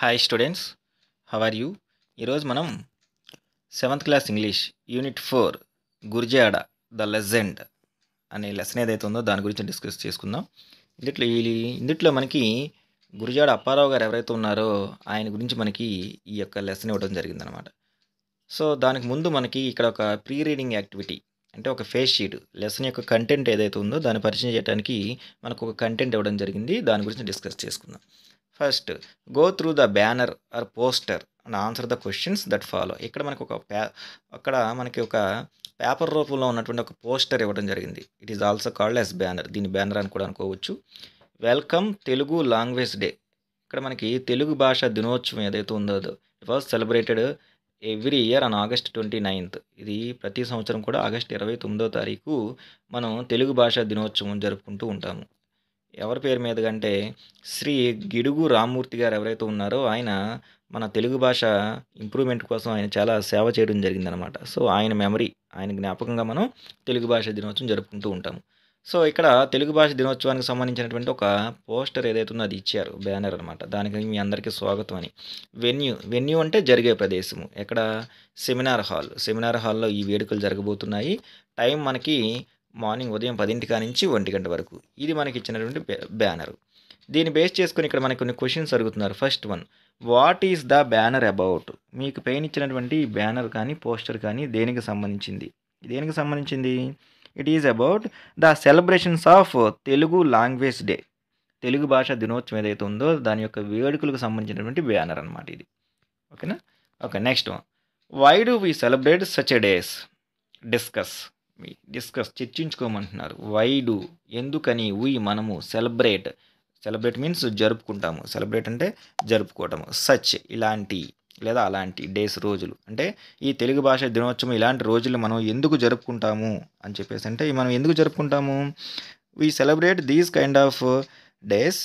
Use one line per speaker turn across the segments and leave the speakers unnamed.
hi students how are you ఈరోజు మనం seventh class English unit four Gurajada the legend అనే lesson ఏదైతే ఉందో దాని గురించి డిస్కస్ చేసుకుందాం ఇందుట్లో ఇందుట్లో మనకి గురిజాడ అప్పారావు గారు ఎవరైతే ఉన్నారో ఆయన గురించి మనకి ఈ యొక్క లెసన్ ఇవ్వడం జరిగిందనమాట సో దానికి ముందు మనకి ఇక్కడ ఒక ప్రీ రీడింగ్ యాక్టివిటీ అంటే ఒక ఫేస్ షీట్ లెసన్ యొక్క కంటెంట్ ఏదైతే ఉందో దాన్ని పరిచయం చేయడానికి మనకు ఒక కంటెంట్ ఇవ్వడం జరిగింది దాని గురించి డిస్కస్ చేసుకుందాం first go through the banner or poster and answer the questions that follow ఇక్కడ మనకు ఒక పే అక్కడ మనకి ఒక పేపర్ రూపంలో ఉన్నటువంటి ఒక పోస్టర్ ఇవ్వడం జరిగింది it is also called as banner దీని బ్యానర్ అని కూడా అనుకోవచ్చు వెల్కమ్ తెలుగు లాంగ్వేజ్ డే ఇక్కడ మనకి తెలుగు భాష దినోత్సవం ఏదైతే ఉందో it was celebrated every year on August twenty ninth ఇది ప్రతి సంవత్సరం కూడా ఆగస్ట్ ఇరవై తొమ్మిదో తారీఖు మనం తెలుగు భాష దినోత్సవం జరుపుకుంటూ ఉంటాము ఎవరి పేరు మీద అంటే శ్రీ గిడుగు రామ్మూర్తి గారు ఎవరైతే ఉన్నారో ఆయన మన తెలుగు భాష ఇంప్రూవ్మెంట్ కోసం ఆయన చాలా సేవ చేయడం జరిగిందనమాట సో ఆయన మెమరీ ఆయన జ్ఞాపకంగా మనం తెలుగు భాష దినోత్సవం జరుపుకుంటూ ఉంటాము సో ఇక్కడ తెలుగు భాష దినోత్సవానికి సంబంధించినటువంటి ఒక పోస్టర్ ఏదైతే ఉందో అది ఇచ్చారు బ్యానర్ అనమాట దానికి మీ అందరికీ స్వాగతం అని వెన్యూ వెన్యూ అంటే జరిగే ప్రదేశము ఎక్కడ సెమినార్ హాల్ సెమినార్ హాల్లో ఈ వేడుకలు జరగబోతున్నాయి టైం మనకి మార్నింగ్ ఉదయం పదింటి నుంచి ఒంటి గంట వరకు ఇది మనకి ఇచ్చినటువంటి బ్యానర్ దీన్ని బేస్ చేసుకుని ఇక్కడ మనకి కొన్ని క్వశ్చన్స్ అడుగుతున్నారు first one what is the banner about మీకు పెయిన్ ఇచ్చినటువంటి బ్యానర్ కానీ పోస్టర్ కానీ దేనికి సంబంధించింది దేనికి సంబంధించింది it is about the celebrations of Telugu language day Telugu భాష దినోత్సవం ఏదైతే ఉందో దాని యొక్క వేడుకలకు సంబంధించినటువంటి బ్యానర్ అనమాట ఇది ఓకేనా okay next why do we celebrate such days discuss discuss చర్చించుకోమంటున్నారు వై ఎందుకని వి మనము సెలబ్రేట్ సెలబ్రేట్ మీన్స్ జరుపుకుంటాము సెలబ్రేట్ అంటే జరుపుకోవటము సచ్ ఇలాంటి లేదా అలాంటి డేస్ రోజులు అంటే ఈ తెలుగు భాష దినోత్సవం ఇలాంటి రోజులు మనం ఎందుకు జరుపుకుంటాము అని చెప్పేసి అంటే మనం ఎందుకు జరుపుకుంటాము we celebrate these kind of days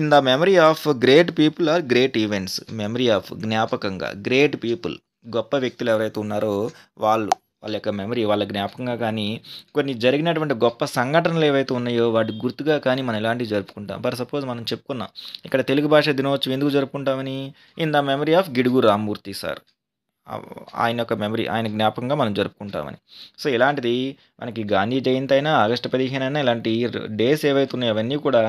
in the memory of great people or great events memory of జ్ఞాపకంగా గ్రేట్ పీపుల్ గొప్ప వ్యక్తులు ఎవరైతే ఉన్నారో వాళ్ళు వాళ్ళ యొక్క మెమరీ వాళ్ళ జ్ఞాపకంగా కానీ కొన్ని జరిగినటువంటి గొప్ప సంఘటనలు ఏవైతే ఉన్నాయో వాటి గుర్తుగా కానీ మనం ఇలాంటివి జరుపుకుంటాం ఫర్ సపోజ్ మనం చెప్పుకున్నాం ఇక్కడ తెలుగు భాష దినోత్సవం ఎందుకు జరుపుకుంటామని in the memory of Gidugu Rammurthy sir ఆయన యొక్క మెమరీ ఆయన జ్ఞాపకంగా మనం జరుపుకుంటామని సో ఇలాంటిది మనకి గాంధీ జయంతి అయినా ఆగస్టు పదిహేను అయినా ఇలాంటి డేస్ ఏవైతే ఉన్నాయో అవన్నీ కూడా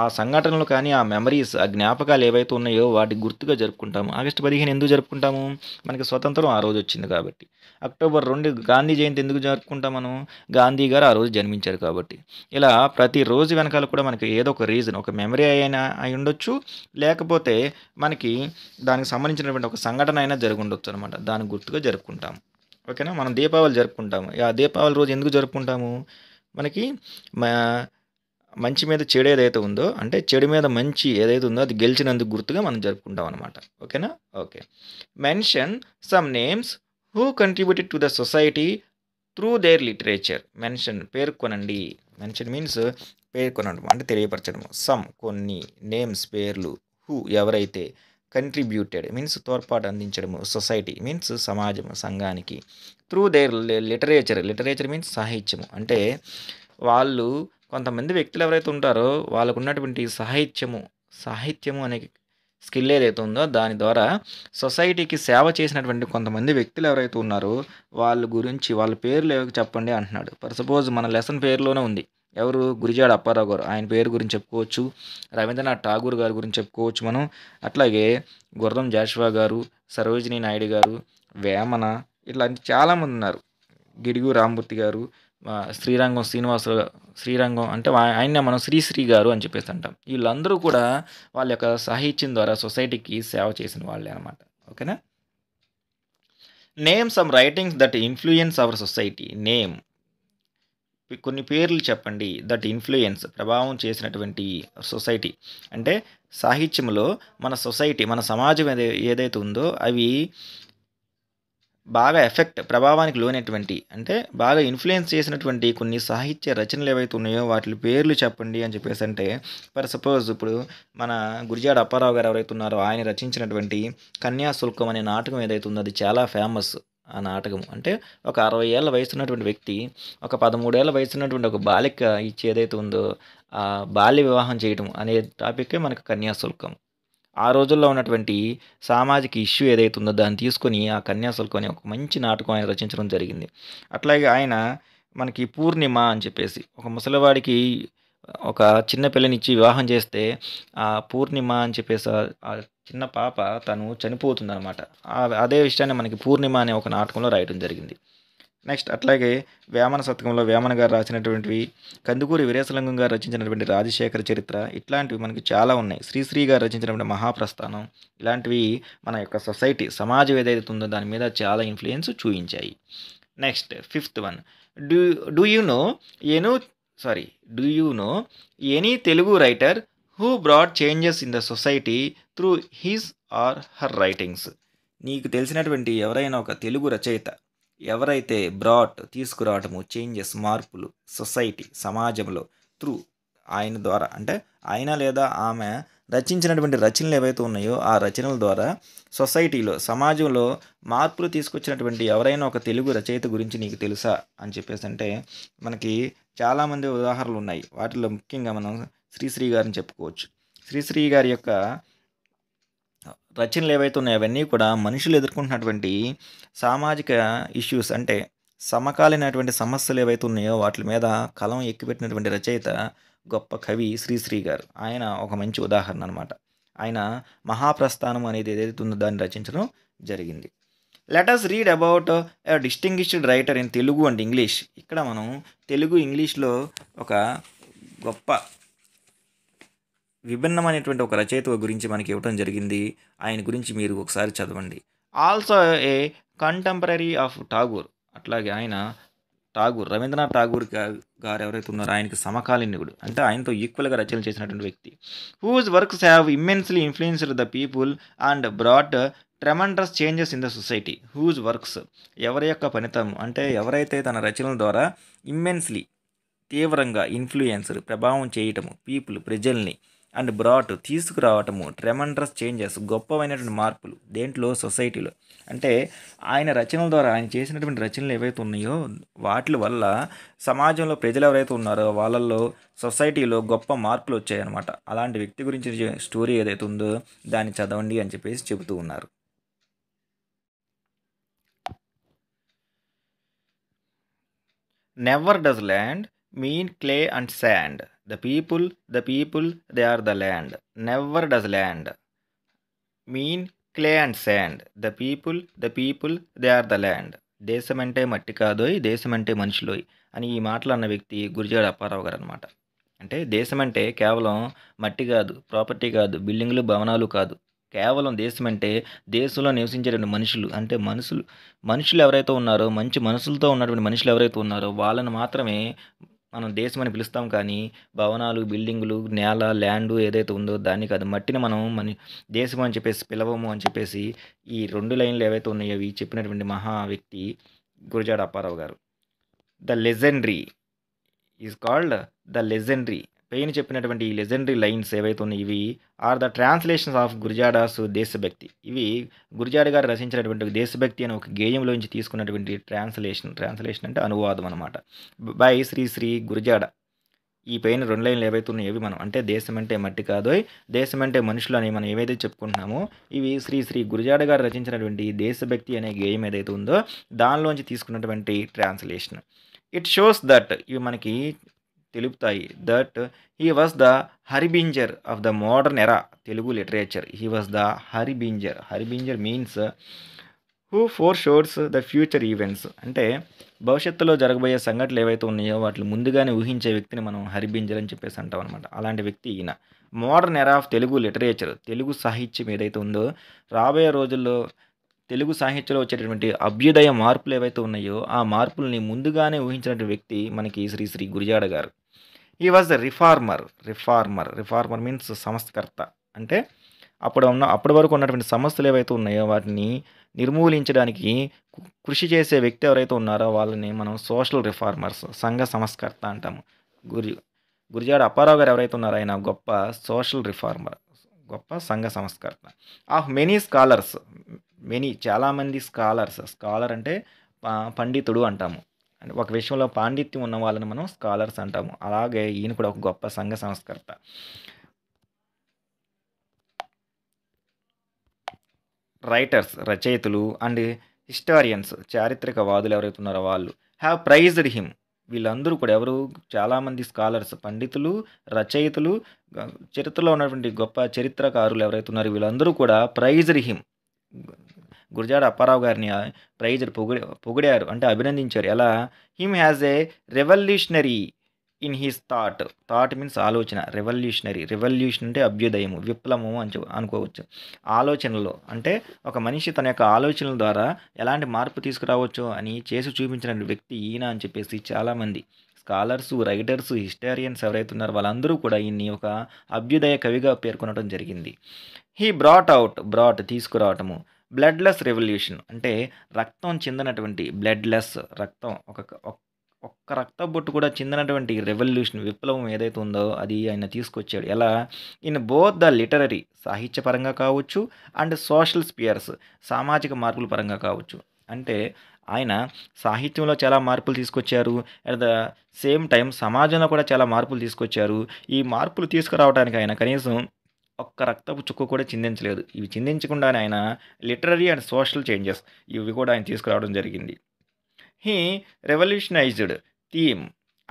ఆ సంఘటనలు కానీ ఆ మెమరీస్ ఆ జ్ఞాపకాలు ఏవైతే ఉన్నాయో వాటి గుర్తుగా జరుపుకుంటాము ఆగస్టు పదిహేను ఎందుకు జరుపుకుంటాము మనకి స్వతంత్రం ఆ రోజు వచ్చింది కాబట్టి అక్టోబర్ రెండు గాంధీ జయంతి ఎందుకు జరుపుకుంటాం మనం గాంధీ గారు ఆ రోజు జన్మించారు కాబట్టి ఇలా ప్రతిరోజు వెనకాల కూడా మనకి ఏదో ఒక రీజన్ ఒక మెమరీ అయినా అయి ఉండొచ్చు లేకపోతే మనకి దానికి సంబంధించినటువంటి ఒక సంఘటన అయినా జరిగి ఉండొచ్చు అనమాట దాని గుర్తుగా జరుపుకుంటాము ఓకేనా మనం దీపావళి జరుపుకుంటాము ఆ దీపావళి రోజు ఎందుకు జరుపుకుంటాము మనకి మంచి మీద చెడు ఏదైతే ఉందో అంటే చెడు మీద మంచి ఏదైతే ఉందో అది గెలిచినందుకు గుర్తుగా మనం జరుపుకుంటాం అనమాట ఓకేనా okay mention some names who contributed to the society through their literature mention పేర్కొనండి మెన్షన్ మీన్స్ పేర్కొనడం అంటే తెలియపరచడం సమ్ కొన్ని నేమ్స్ పేర్లు హూ ఎవరైతే కంట్రిబ్యూటెడ్ మీన్స్ తోడ్పాటు అందించడము సొసైటీ మీన్స్ సమాజం సంఘానికి through their literature literature means సాహిత్యము అంటే వాళ్ళు కొంతమంది వ్యక్తులు ఎవరైతే ఉంటారో వాళ్ళకు ఉన్నటువంటి సాహిత్యము సాహిత్యము అనే స్కిల్ ఏదైతే ఉందో దాని ద్వారా సొసైటీకి సేవ చేసినటువంటి కొంతమంది వ్యక్తులు ఎవరైతే ఉన్నారో వాళ్ళ గురించి వాళ్ళ పేర్లు చెప్పండి అంటున్నాడు ఫర్ సపోజ్ మన లెసన్ పేరులోనే ఉంది ఎవరు గురిజాడ అప్పారావు గారు ఆయన పేరు గురించి చెప్పుకోవచ్చు రవీంద్రనాథ్ ఠాగూర్ గారి గురించి చెప్పుకోవచ్చు మనం అట్లాగే గుర్రం జాషువా గారు సరోజినీ నాయుడు గారు వేమన ఇట్లాంటి చాలామంది ఉన్నారు గిడుగు రామ్మూర్తి గారు శ్రీరంగం శ్రీనివాసులు శ్రీరంగం అంటే ఆయన మనం శ్రీశ్రీ గారు అని చెప్పేసి అంటాం వీళ్ళందరూ కూడా వాళ్ళ యొక్క సాహిత్యం ద్వారా సొసైటీకి సేవ చేసిన వాళ్ళే అనమాట ఓకేనా name some writings that influence our society name కొన్ని పేర్లు చెప్పండి దట్ ఇన్ఫ్లుయెన్స్ ప్రభావం చేసినటువంటి సొసైటీ అంటే సాహిత్యంలో మన సొసైటీ మన సమాజం ఏదైతే ఉందో అవి బాగా ఎఫెక్ట్ ప్రభావానికి లోనటువంటి అంటే బాగా ఇన్ఫ్లుయెన్స్ చేసినటువంటి కొన్ని సాహిత్య రచనలు ఏవైతే ఉన్నాయో వాటి పేర్లు చెప్పండి అని చెప్పేసి అంటే ఫర్ సపోజ్ ఇప్పుడు మన గురిజాడ అప్పారావు గారు ఎవరైతే ఉన్నారో ఆయన రచించినటువంటి కన్యాశుల్కం అనే నాటకం ఏదైతే ఉందో అది చాలా ఫేమస్ ఆ నాటకం అంటే ఒక అరవై ఏళ్ళ వయసు ఉన్నటువంటి వ్యక్తి ఒక పదమూడేళ్ళ వయసు ఉన్నటువంటి ఒక బాలిక ఇచ్చి ఏదైతే ఉందో ఆ బాల్య వివాహం చేయడం అనే టాపిక్ మనకు కన్యాశుల్కం ఆ రోజుల్లో ఉన్నటువంటి సామాజిక ఇష్యూ ఏదైతే ఉందో దాన్ని తీసుకొని ఆ కన్యాసులు కొని ఒక మంచి నాటకం ఆయన రచించడం జరిగింది అట్లాగే ఆయన మనకి పూర్ణిమ అని చెప్పేసి ఒక ముసలివాడికి ఒక చిన్న పిల్లనిచ్చి వివాహం చేస్తే ఆ పూర్ణిమ అని చెప్పేసి ఆ చిన్న పాప తను చనిపోతుందనమాట అదే విషయాన్ని మనకి పూర్ణిమ అనే ఒక నాటకంలో రాయడం జరిగింది నెక్స్ట్ అట్లాగే వేమన శతకంలో వేమన గారు రాసినటువంటివి కందుకూరి వీరేశలింగం గారు రచించినటువంటి రాజశేఖర చరిత్ర ఇట్లాంటివి మనకి చాలా ఉన్నాయి శ్రీశ్రీ గారు రచించినటువంటి మహాప్రస్థానం ఇలాంటివి మన యొక్క సొసైటీ సమాజం ఏదైతే ఉందో దాని మీద చాలా ఇన్ఫ్లుయెన్స్ చూపించాయి next fifth one do do you know any sorry do you know any Telugu writer who brought changes in the society through his or her writings నీకు తెలిసినటువంటి ఎవరైనా ఒక తెలుగు రచయిత ఎవరైతే బ్రాట్ తీసుకురావటము చేంజెస్ మార్పులు సొసైటీ సమాజంలో త్రూ ఆయన ద్వారా అంటే ఆయన లేదా ఆమె రచించినటువంటి రచనలు ఏవైతే ఉన్నాయో ఆ రచనల ద్వారా సొసైటీలో సమాజంలో మార్పులు తీసుకొచ్చినటువంటి ఎవరైనా ఒక తెలుగు రచయిత గురించి నీకు తెలుసా అని చెప్పేసి అంటే మనకి చాలామంది ఉదాహరణలు ఉన్నాయి వాటిలో ముఖ్యంగా మనం శ్రీశ్రీ గారిని చెప్పుకోవచ్చు శ్రీశ్రీ గారి యొక్క రచనలు ఏవైతే ఉన్నాయో అవన్నీ కూడా మనుషులు ఎదుర్కొంటున్నటువంటి సామాజిక ఇష్యూస్ అంటే సమకాలీనటువంటి సమస్యలు ఏవైతే ఉన్నాయో వాటి మీద కలం ఎక్కిపెట్టినటువంటి రచయిత గొప్ప కవి శ్రీశ్రీ గారు ఆయన ఒక మంచి ఉదాహరణ అనమాట ఆయన మహాప్రస్థానం అనేది ఏదైతే ఉందో దాన్ని రచించడం జరిగింది let us read about distinguished writer in Telugu and English ఇక్కడ మనం తెలుగు ఇంగ్లీష్లో ఒక గొప్ప విభిన్నమైనటువంటి ఒక రచయిత గురించి మనకి ఇవ్వటం జరిగింది ఆయన గురించి మీరు ఒకసారి చదవండి also a contemporary of Tagore అట్లాగే ఆయన ఠాగూర్ రవీంద్రనాథ్ ఠాగూర్ గారు ఎవరైతే ఉన్నారో ఆయనకి సమకాలీనుడు అంటే ఆయనతో ఈక్వల్గా రచనలు చేసినటువంటి వ్యక్తి whose works have immensely influenced the people and brought tremendous changes in the society whose works ఎవరి యొక్క పనితం అంటే ఎవరైతే తన రచనల ద్వారా ఇమ్మెన్స్లీ తీవ్రంగా ఇన్ఫ్లుయెన్సర్ ప్రభావం చేయటము పీపుల్ ప్రజల్ని అండ్ బ్రాట్ తీసుకురావటము ట్రెమండ్రస్ చేంజెస్ గొప్పమైనటువంటి మార్పులు దేంట్లో సొసైటీలో అంటే ఆయన రచనల ద్వారా ఆయన చేసినటువంటి రచనలు ఏవైతే ఉన్నాయో వాటి వల్ల సమాజంలో ప్రజలు ఎవరైతే ఉన్నారో వాళ్ళల్లో సొసైటీలో గొప్ప మార్పులు వచ్చాయన్నమాట అలాంటి వ్యక్తి గురించి స్టోరీ ఏదైతే ఉందో దాన్ని చదవండి అని చెప్పేసి చెబుతూ ఉన్నారు never does land mean clay and sand the people the people they are the land never does land mean clay and sand the people the people they are the land దేశం అంటే మట్టి కాదోయ్ దేశం అంటే మనుషులోయ్ అని ఈ మాటలు అన్న వ్యక్తి గురిజాడు అప్పారావు గారు అనమాట అంటే దేశం అంటే కేవలం మట్టి కాదు ప్రాపర్టీ కాదు బిల్డింగ్లు భవనాలు కాదు కేవలం దేశం అంటే దేశంలో రెండు మనుషులు అంటే మనుషులు మనుషులు ఎవరైతే ఉన్నారో మంచి మనసులతో ఉన్నటువంటి మనుషులు ఎవరైతే ఉన్నారో వాళ్ళని మాత్రమే మనం దేశం అని పిలుస్తాం కానీ భవనాలు బిల్డింగులు నేల ల్యాండ్ ఏదైతే ఉందో దానికి అది మట్టిని మనం మన దేశం అని చెప్పేసి పిలవము అని చెప్పేసి ఈ రెండు లైన్లు ఏవైతే ఉన్నాయో అవి చెప్పినటువంటి మహా వ్యక్తి Gurajada Apparao garu the legendary is called the legendary పెయిన్ చెప్పినటువంటి ఈ లెజెండరీ లైన్స్ ఏవైతే ఉన్నాయి ఇవి are the translations of Gurajada's Desabhakti ఇవి గురిజాడ గారు రచించినటువంటి దేశభక్తి అనే ఒక గేయంలోంచి తీసుకున్నటువంటి ట్రాన్స్లేషన్ ట్రాన్స్లేషన్ అంటే అనువాదం అనమాట బై శ్రీ శ్రీ గురిజాడ ఈ పైన రెండు లైన్లు ఏవైతే ఉన్నాయో ఇవి మనం అంటే దేశం అంటే మట్టి కాదు దేశం అంటే మనుషులు అని మనం ఏవైతే చెప్పుకుంటున్నామో ఇవి శ్రీ శ్రీ గురిజాడ గారు రచించినటువంటి దేశభక్తి అనే గేయం ఏదైతే ఉందో దానిలోంచి తీసుకున్నటువంటి ట్రాన్స్లేషన్ ఇట్ షోస్ దట్ ఇవి మనకి తెలుపుతాయి that he was the harbinger of the modern era Telugu literature he was the harbinger harbinger means who four షోర్స్ the future events అంటే భవిష్యత్తులో జరగబోయే సంఘటనలు ఏవైతే ఉన్నాయో వాటిని ముందుగానే ఊహించే వ్యక్తిని మనం హరిబింజర్ అని చెప్పేసి అంటాం అనమాట అలాంటి వ్యక్తి ఈయన modern era of Telugu literature Telugu సాహిత్యం ఏదైతే ఉందో రాబోయే రోజుల్లో తెలుగు సాహిత్యంలో వచ్చేటటువంటి అభ్యుదయ మార్పులు ఏవైతే ఉన్నాయో ఆ మార్పుల్ని ముందుగానే ఊహించినటువంటి వ్యక్తి మనకి Shri Shri Gurajada garu he was the reformer reformer reformer means సంస్థకర్త అంటే అప్పుడు ఉన్న అప్పటి వరకు ఉన్నటువంటి సమస్యలు ఏవైతే ఉన్నాయో వాటిని నిర్మూలించడానికి కృషి చేసే వ్యక్తి ఎవరైతే ఉన్నారో వాళ్ళని మనం సోషల్ రిఫార్మర్స్ సంఘ సంస్కర్త అంటాము గురి గురిజాడ అప్పారావు గారు ఎవరైతే ఉన్నారో ఆయన గొప్ప సోషల్ రిఫార్మర్ గొప్ప సంఘ సంస్కర్త ఆఫ్ మెనీ స్కాలర్స్ మెనీ చాలామంది స్కాలర్స్ స్కాలర్ అంటే పండితుడు అంటాము అండ్ ఒక విషయంలో పాండిత్యం ఉన్న వాళ్ళని మనం స్కాలర్స్ అంటాము అలాగే ఈయన కూడా ఒక గొప్ప సంఘ సంస్కర్త రైటర్స్ రచయితలు అండ్ హిస్టారియన్స్ చారిత్రకవాదులు ఎవరైతే ఉన్నారో వాళ్ళు హ్యావ్ ప్రైజ్డ్ హిమ్ వీళ్ళందరూ కూడా ఎవరు చాలామంది స్కాలర్స్ పండితులు రచయితలు చరిత్రలో ఉన్నటువంటి గొప్ప చరిత్రకారులు ఎవరైతే ఉన్నారో వీళ్ళందరూ కూడా ప్రైజ్డ్ హిమ్ గురజాడ అప్పారావు గారిని ప్రైజర్ పొగిడి పొగిడారు అంటే అభినందించారు ఎలా him has a revolutionary in his thought thought means ఆలోచన రెవల్యూషనరీ రెవల్యూషన్ అంటే అభ్యుదయము విప్లవము అని అనుకోవచ్చు ఆలోచనలో అంటే ఒక మనిషి తన యొక్క ఆలోచనల ద్వారా ఎలాంటి మార్పు తీసుకురావచ్చు అని చేసి చూపించిన వ్యక్తి ఈయన అని చెప్పేసి చాలామంది స్కాలర్సు రైటర్సు హిస్టారియన్స్ ఎవరైతే ఉన్నారో వాళ్ళందరూ కూడా ఈయన్ని ఒక అభ్యుదయ కవిగా పేర్కొనడం జరిగింది హీ బ్రాట్ అవుట్ బ్రాట్ తీసుకురావటము బ్లడ్లెస్ రెవల్యూషన్ అంటే రక్తం చెందినటువంటి బ్లడ్లెస్ రక్తం ఒక ఒక్క రక్త బొట్టు కూడా చెందినటువంటి రెవల్యూషన్ విప్లవం ఏదైతే ఉందో అది ఆయన తీసుకొచ్చాడు ఎలా ఇన్ బోత్ ద లిటరరీ సాహిత్యపరంగా కావచ్చు అండ్ సోషల్ స్పియర్స్ సామాజిక మార్పుల పరంగా కావచ్చు అంటే ఆయన సాహిత్యంలో చాలా మార్పులు తీసుకొచ్చారు అట్ ద సేమ్ టైం సమాజంలో కూడా చాలా మార్పులు తీసుకొచ్చారు ఈ మార్పులు తీసుకురావడానికి ఆయన కనీసం ఒక్క రక్తపు చుక్క కూడా చిందించలేదు ఇవి చిందించకుండానే ఆయన లిటరరీ అండ్ సోషల్ చేంజెస్ ఇవి కూడా ఆయన తీసుకురావడం జరిగింది హీ రెవల్యూషనైజ్డ్ థీమ్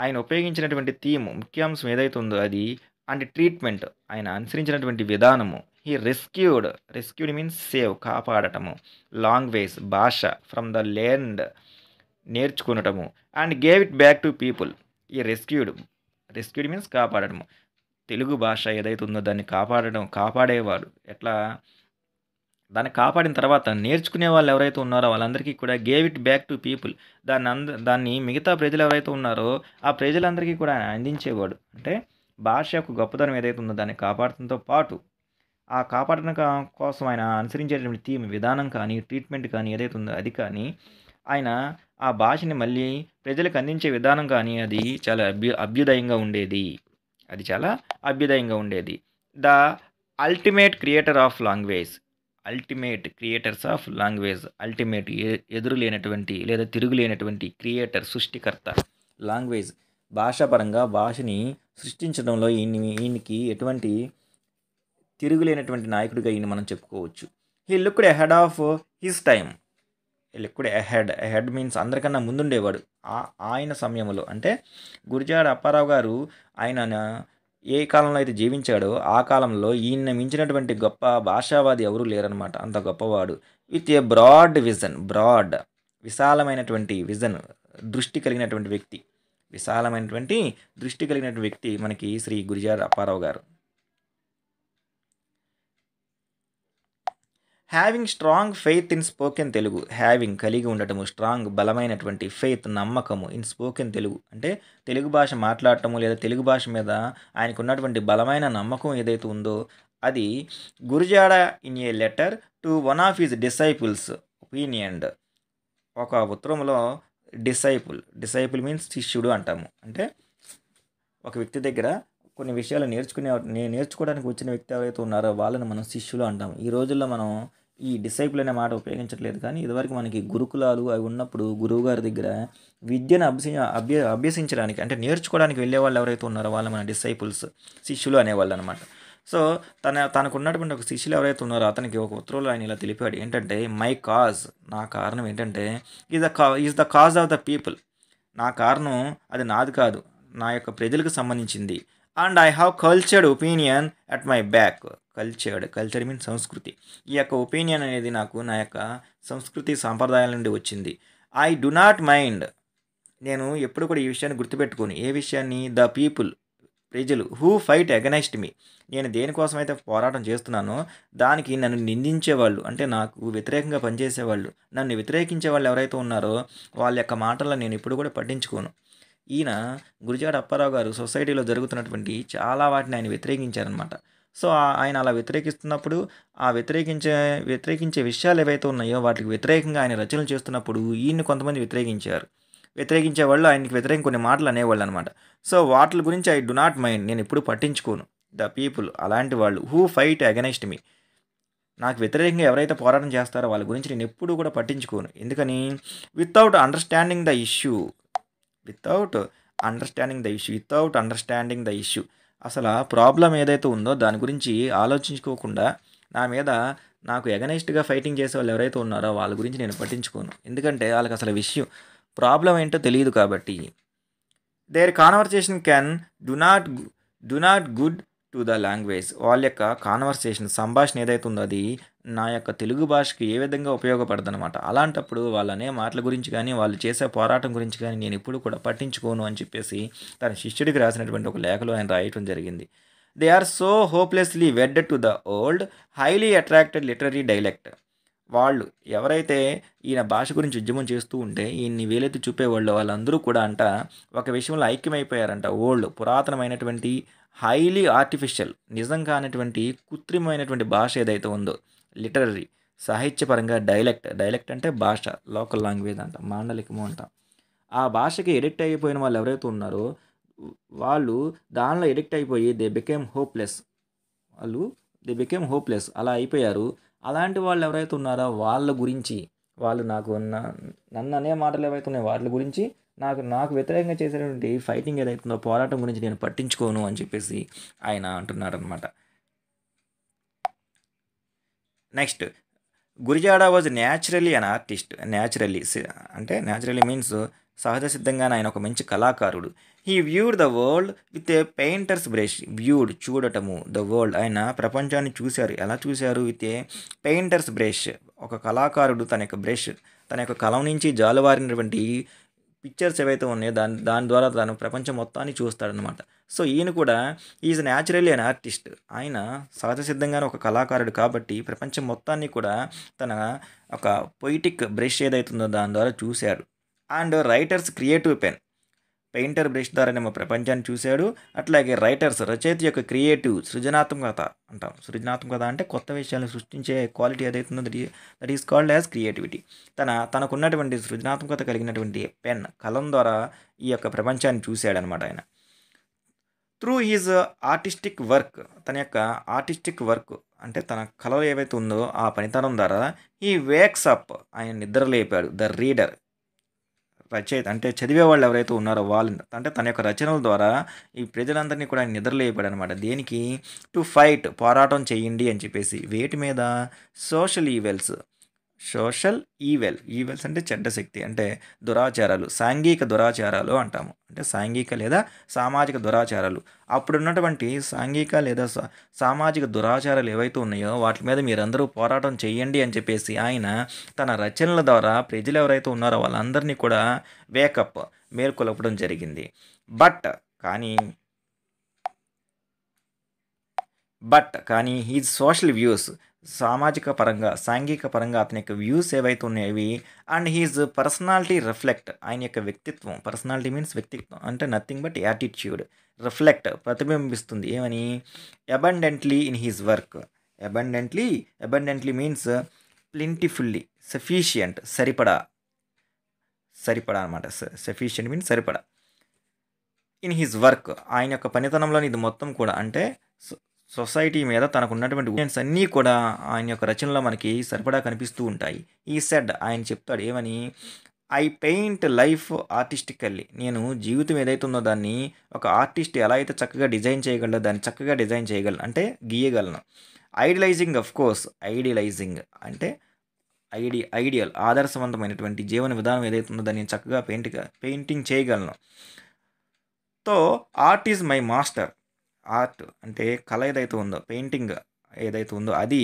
ఆయన ఉపయోగించినటువంటి థీమ్ ముఖ్యాంశం ఏదైతే ఉందో అది అండ్ ట్రీట్మెంట్ ఆయన అనుసరించినటువంటి విధానము he rescued rescued means save కాపాడటము లాంగ్వేజ్ భాష ఫ్రమ్ ద ల్యాండ్ నేర్చుకునటము and gave it back to people he rescued rescued means కాపాడటము తెలుగు భాష ఏదైతే ఉందో దాన్ని కాపాడడం కాపాడేవారు ఎట్లా దాన్ని కాపాడిన తర్వాత నేర్చుకునే వాళ్ళు ఎవరైతే ఉన్నారో వాళ్ళందరికీ కూడా gave it back to people దాన్ని అంద దాన్ని మిగతా ప్రజలు ఎవరైతే ఉన్నారో ఆ ప్రజలందరికీ కూడా అందించేవాడు అంటే భాష యొక్క గొప్పతనం ఏదైతే ఉందో దాన్ని కాపాడటంతో పాటు ఆ కాపాడటం కోసం ఆయన అనుసరించేటువంటి థీమ్ విధానం కానీ ట్రీట్మెంట్ కానీ ఏదైతే ఉందో అది కానీ ఆయన ఆ భాషని మళ్ళీ ప్రజలకు అందించే విధానం కానీ అది చాలా అభ్యు అభ్యుదయంగా ఉండేది అది చాలా అభ్యుదయంగా ఉండేది the ultimate creator of language ultimate creators of language ultimate ఎదురు లేనటువంటి లేదా తిరుగులేనటువంటి క్రియేటర్ సృష్టికర్త లాంగ్వేజ్ భాషాపరంగా భాషని సృష్టించడంలో ఈయన ఈయనకి ఎటువంటి తిరుగులేనటువంటి నాయకుడిగా ఈయన మనం చెప్పుకోవచ్చు he looked head of his time liquid head head means అందరికన్నా ముందుండేవాడు ఆయన సమయంలో అంటే గురిజాడ అప్పారావు గారు ఆయన ఏ కాలంలో అయితే జీవించాడో ఆ కాలంలో ఈయన మించినటువంటి గొప్ప భాషావాది ఎవరూ లేరనమాట అంత గొప్పవాడు with a broad vision broad విశాలమైనటువంటి విజన్ దృష్టి కలిగినటువంటి వ్యక్తి విశాలమైనటువంటి దృష్టి కలిగినటువంటి వ్యక్తి మనకి Shri Gurajada Apparao garu having strong faith in spoken Telugu having కలిగి ఉండటము స్ట్రాంగ్ బలమైనటువంటి ఫెయిత్ నమ్మకము ఇన్ స్పోకెన్ తెలుగు అంటే తెలుగు భాష మాట్లాడటము లేదా తెలుగు భాష మీద ఆయనకు ఉన్నటువంటి బలమైన నమ్మకం ఏదైతే ఉందో అది Gurajada in a letter to one of his disciples opinion ఒక ఉత్తరంలో డిసైపుల్ డిసైపుల్ మీన్స్ శిష్యుడు అంటాము అంటే ఒక వ్యక్తి దగ్గర కొన్ని విషయాలు నేర్చుకునే నే నేర్చుకోవడానికి వచ్చిన వ్యక్తి ఎవరైతే ఉన్నారో వాళ్ళని మనం శిష్యులు అంటాం ఈ రోజుల్లో మనం ఈ డిసైపుల్ అనే మాట ఉపయోగించట్లేదు కానీ ఇదివరకు మనకి గురుకులాలు అవి ఉన్నప్పుడు గురువు గారి దగ్గర విద్యను అభ్యసి అభ్య అభ్యసించడానికి అంటే నేర్చుకోవడానికి వెళ్ళే వాళ్ళు ఎవరైతే ఉన్నారో వాళ్ళు మన డిసైపుల్స్ శిష్యులు అనేవాళ్ళు అనమాట సో తన తనకు ఉన్నటువంటి ఒక శిష్యులు ఎవరైతే ఉన్నారో అతనికి ఒక ఉత్తర్వులు ఆయన ఇలా తెలిపాడు ఏంటంటే మై కాజ్ నా కారణం ఏంటంటే ఈజ్ ద కా is the cause of the people నా కారణం అది నాది కాదు నా యొక్క ప్రజలకు సంబంధించింది and I have cultured opinion at my back cultured culture mean సంస్కృతి ఈ యొక్క ఒపీనియన్ అనేది నాకు నా యొక్క సంస్కృతి సాంప్రదాయాల నుండి వచ్చింది ఐ డు నాట్ మైండ్ నేను ఎప్పుడు కూడా ఈ విషయాన్ని గుర్తుపెట్టుకుని ఏ విషయాన్ని ద పీపుల్ ప్రజలు హూ ఫైట్ అగనైస్ట్ మీ నేను దేనికోసం అయితే పోరాటం చేస్తున్నానో దానికి నన్ను నిందించేవాళ్ళు అంటే నాకు వ్యతిరేకంగా పనిచేసేవాళ్ళు నన్ను వ్యతిరేకించే వాళ్ళు ఎవరైతే ఉన్నారో వాళ్ళ యొక్క మాటలను నేను ఇప్పుడు కూడా పట్టించుకోను ఈయన గురిజాడ అప్పారావు గారు సొసైటీలో జరుగుతున్నటువంటి చాలా వాటిని ఆయన వ్యతిరేకించారనమాట సో ఆయన అలా వ్యతిరేకిస్తున్నప్పుడు ఆ వ్యతిరేకించే వ్యతిరేకించే విషయాలు ఏవైతే ఉన్నాయో వాటికి వ్యతిరేకంగా ఆయన రచనలు చేస్తున్నప్పుడు ఈయన్ని కొంతమంది వ్యతిరేకించారు వ్యతిరేకించే వాళ్ళు ఆయనకి వ్యతిరేకం కొన్ని మాటలు అనేవాళ్ళు అనమాట సో వాటి గురించి ఐ డు నాట్ మైండ్ నేను ఎప్పుడు పట్టించుకోను ద పీపుల్ అలాంటి వాళ్ళు హూ ఫైట్ అగెనెస్ట్ మీ నాకు వ్యతిరేకంగా ఎవరైతే పోరాటం చేస్తారో వాళ్ళ గురించి నేను ఎప్పుడూ కూడా పట్టించుకోను ఎందుకని without understanding the issue without understanding the issue without understanding the issue అసలు ఆ ప్రాబ్లం ఏదైతే ఉందో దాని గురించి ఆలోచించుకోకుండా నా మీద నాకు ఎగనైస్ట్గా ఫైటింగ్ చేసే వాళ్ళు ఎవరైతే ఉన్నారో వాళ్ళ గురించి నేను పట్టించుకోను ఎందుకంటే వాళ్ళకి అసలు విషయం ప్రాబ్లం ఏంటో తెలియదు కాబట్టి there conversation can do not do not good to the language వాళ్ళ యొక్క కాన్వర్సేషన్ సంభాషణ ఏదైతే ఉందో అది నా యొక్క తెలుగు భాషకి ఏ విధంగా ఉపయోగపడదు అనమాట అలాంటప్పుడు వాళ్ళనే మాటల గురించి కానీ వాళ్ళు చేసే పోరాటం గురించి కానీ నేను ఇప్పుడు కూడా పట్టించుకోను అని చెప్పేసి తన శిష్యుడికి రాసినటువంటి ఒక లేఖలో ఆయన రాయటం జరిగింది they are so hopelessly wedded to the old highly attracted literary dialect వాళ్ళు ఎవరైతే ఈయన భాష గురించి ఉద్యమం చేస్తూ ఉంటే ఈయన్ని వేలెత్తి చూపేవాళ్ళు వాళ్ళందరూ కూడా అంట ఒక విషయంలో ఐక్యమైపోయారంట ఓల్డ్ పురాతనమైనటువంటి హైలీ ఆర్టిఫిషియల్ నిజం కానటువంటి కృత్రిమైనటువంటి భాష ఏదైతే ఉందో లిటరరీ సాహిత్యపరంగా డైలెక్ట్ డైలెక్ట్ అంటే భాష లోకల్ లాంగ్వేజ్ అంట మాండలికము అంట ఆ భాషకి ఎడిక్ట్ అయిపోయిన వాళ్ళు ఎవరైతే ఉన్నారో వాళ్ళు దానిలో ఎడిక్ట్ అయిపోయి దే బికేమ్ హోప్లెస్ వాళ్ళు దే బికేమ్ హోప్లెస్ అలా అయిపోయారు అలాంటి వాళ్ళు ఎవరైతే ఉన్నారో వాళ్ళ గురించి వాళ్ళు నాకు నన్ను అనే మాటలు ఏవైతే ఉన్నాయో వాటి గురించి నాకు నాకు వ్యతిరేకంగా చేసేటువంటి ఫైటింగ్ ఏదైతే పోరాటం గురించి నేను పట్టించుకోను అని చెప్పేసి ఆయన అంటున్నారనమాట next Gurajada was naturally an artist naturally అంటే న్యాచురలీ మీన్స్ సహజ సిద్ధంగానే ఆయన ఒక మంచి కళాకారుడు he viewed the world with a painter's brush viewed చూడటము ద వరల్డ్ ఆయన ప్రపంచాన్ని చూశారు ఎలా చూశారు విత్ ఏ పెయింటర్స్ బ్రష్ ఒక కళాకారుడు తన యొక్క బ్రష్ తన యొక్క కలం నుంచి జాలువారినటువంటి పిక్చర్స్ ఏవైతే ఉన్నాయో దాని దాని ద్వారా తను ప్రపంచం మొత్తాన్ని చూస్తాడనమాట సో ఈయన కూడా ఈజ్ న్యాచురల్లీ అన్ ఆర్టిస్ట్ ఆయన సహజ సిద్ధంగానే ఒక కళాకారుడు కాబట్టి ప్రపంచం మొత్తాన్ని కూడా తన ఒక పొయిటిక్ బ్రష్ ఏదైతుందో దాని ద్వారా చూశాడు and writers creative pen painter brush ద్వారానేమో ప్రపంచాన్ని చూశాడు అట్లాగే రైటర్స్ రచయిత యొక్క క్రియేటివ్ సృజనాత్మకత అంటాం సృజనాత్మకత అంటే కొత్త విషయాలను సృష్టించే క్వాలిటీ ఉందో that is called as creativity తన తనకున్నటువంటి సృజనాత్మకత కలిగినటువంటి పెన్ కలం ద్వారా ఈ యొక్క ప్రపంచాన్ని అనమాట ఆయన త్రూ హీజ్ ఆర్టిస్టిక్ వర్క్ తన యొక్క ఆర్టిస్టిక్ వర్క్ అంటే తన కళ ఏవైతే ఉందో ఆ పనితనం ద్వారా ఈ వేక్స్ అప్ ఆయన నిద్రలేపాడు ద రీడర్ రచయిత అంటే చదివే వాళ్ళు ఎవరైతే ఉన్నారో వాళ్ళు అంటే తన యొక్క రచనల ద్వారా ఈ ప్రజలందరినీ కూడా ఆయన నిద్రలేయబడి అనమాట దేనికి టు ఫైట్ పోరాటం చేయండి అని చెప్పేసి వేటి మీద social evils social evil evils అంటే చెడ్డ శక్తి అంటే దురాచారాలు సాంఘిక దురాచారాలు అంటాము అంటే సాంఘిక లేదా సామాజిక దురాచారాలు అప్పుడు ఉన్నటువంటి సాంఘిక లేదా సామాజిక దురాచారాలు ఏవైతే ఉన్నాయో వాటి మీద మీరందరూ పోరాటం చేయండి అని చెప్పేసి ఆయన తన రచనల ద్వారా ప్రజలు ఎవరైతే ఉన్నారో వాళ్ళందరినీ కూడా వేకప్ మేల్కొలపడం జరిగింది బట్ కానీ బట్ కానీ హీజ్ సోషల్ వ్యూస్ సామాజిక పరంగా సాంఘిక పరంగా అతని యొక్క వ్యూస్ ఏవైతే ఉన్నాయవి అండ్ హీజ్ పర్సనాలిటీ రిఫ్లెక్ట్ ఆయన యొక్క వ్యక్తిత్వం పర్సనాలిటీ మీన్స్ వ్యక్తిత్వం అంటే నథింగ్ బట్ యాటిట్యూడ్ రిఫ్లెక్ట్ ప్రతిబింబిస్తుంది ఏమని abundantly in his work abundantly abundantly means plentifully sufficient సరిపడా సరిపడా అనమాట సఫిషియంట్ మీన్స్ సరిపడా ఇన్ హీజ్ వర్క్ ఆయన యొక్క పనితనంలోని ఇది మొత్తం కూడా అంటే సొసైటీ మీద తనకున్నటువంటి ఒపీనియన్స్ అన్నీ కూడా ఆయన యొక్క రచనలో మనకి సరిపడా కనిపిస్తూ ఉంటాయి ఈ సెడ్ ఆయన చెప్తాడు ఏమని ఐ పెయింట్ లైఫ్ ఆర్టిస్టికల్లీ నేను జీవితం ఏదైతే ఉందో దాన్ని ఒక ఆర్టిస్ట్ ఎలా అయితే చక్కగా డిజైన్ చేయగలదో దాన్ని చక్కగా డిజైన్ చేయగలను అంటే గీయగలను ఐడియలైజింగ్ అఫ్ కోర్స్ ఐడియలైజింగ్ అంటే ఐడి ఐడియల్ ఆదర్శవంతమైనటువంటి జీవన విధానం ఏదైతే ఉందో దాన్ని చక్కగా పెయింట్ పెయింటింగ్ చేయగలను తో art is my master art అంటే కళ ఏదైతే ఉందో పెయింటింగ్ ఏదైతే ఉందో అది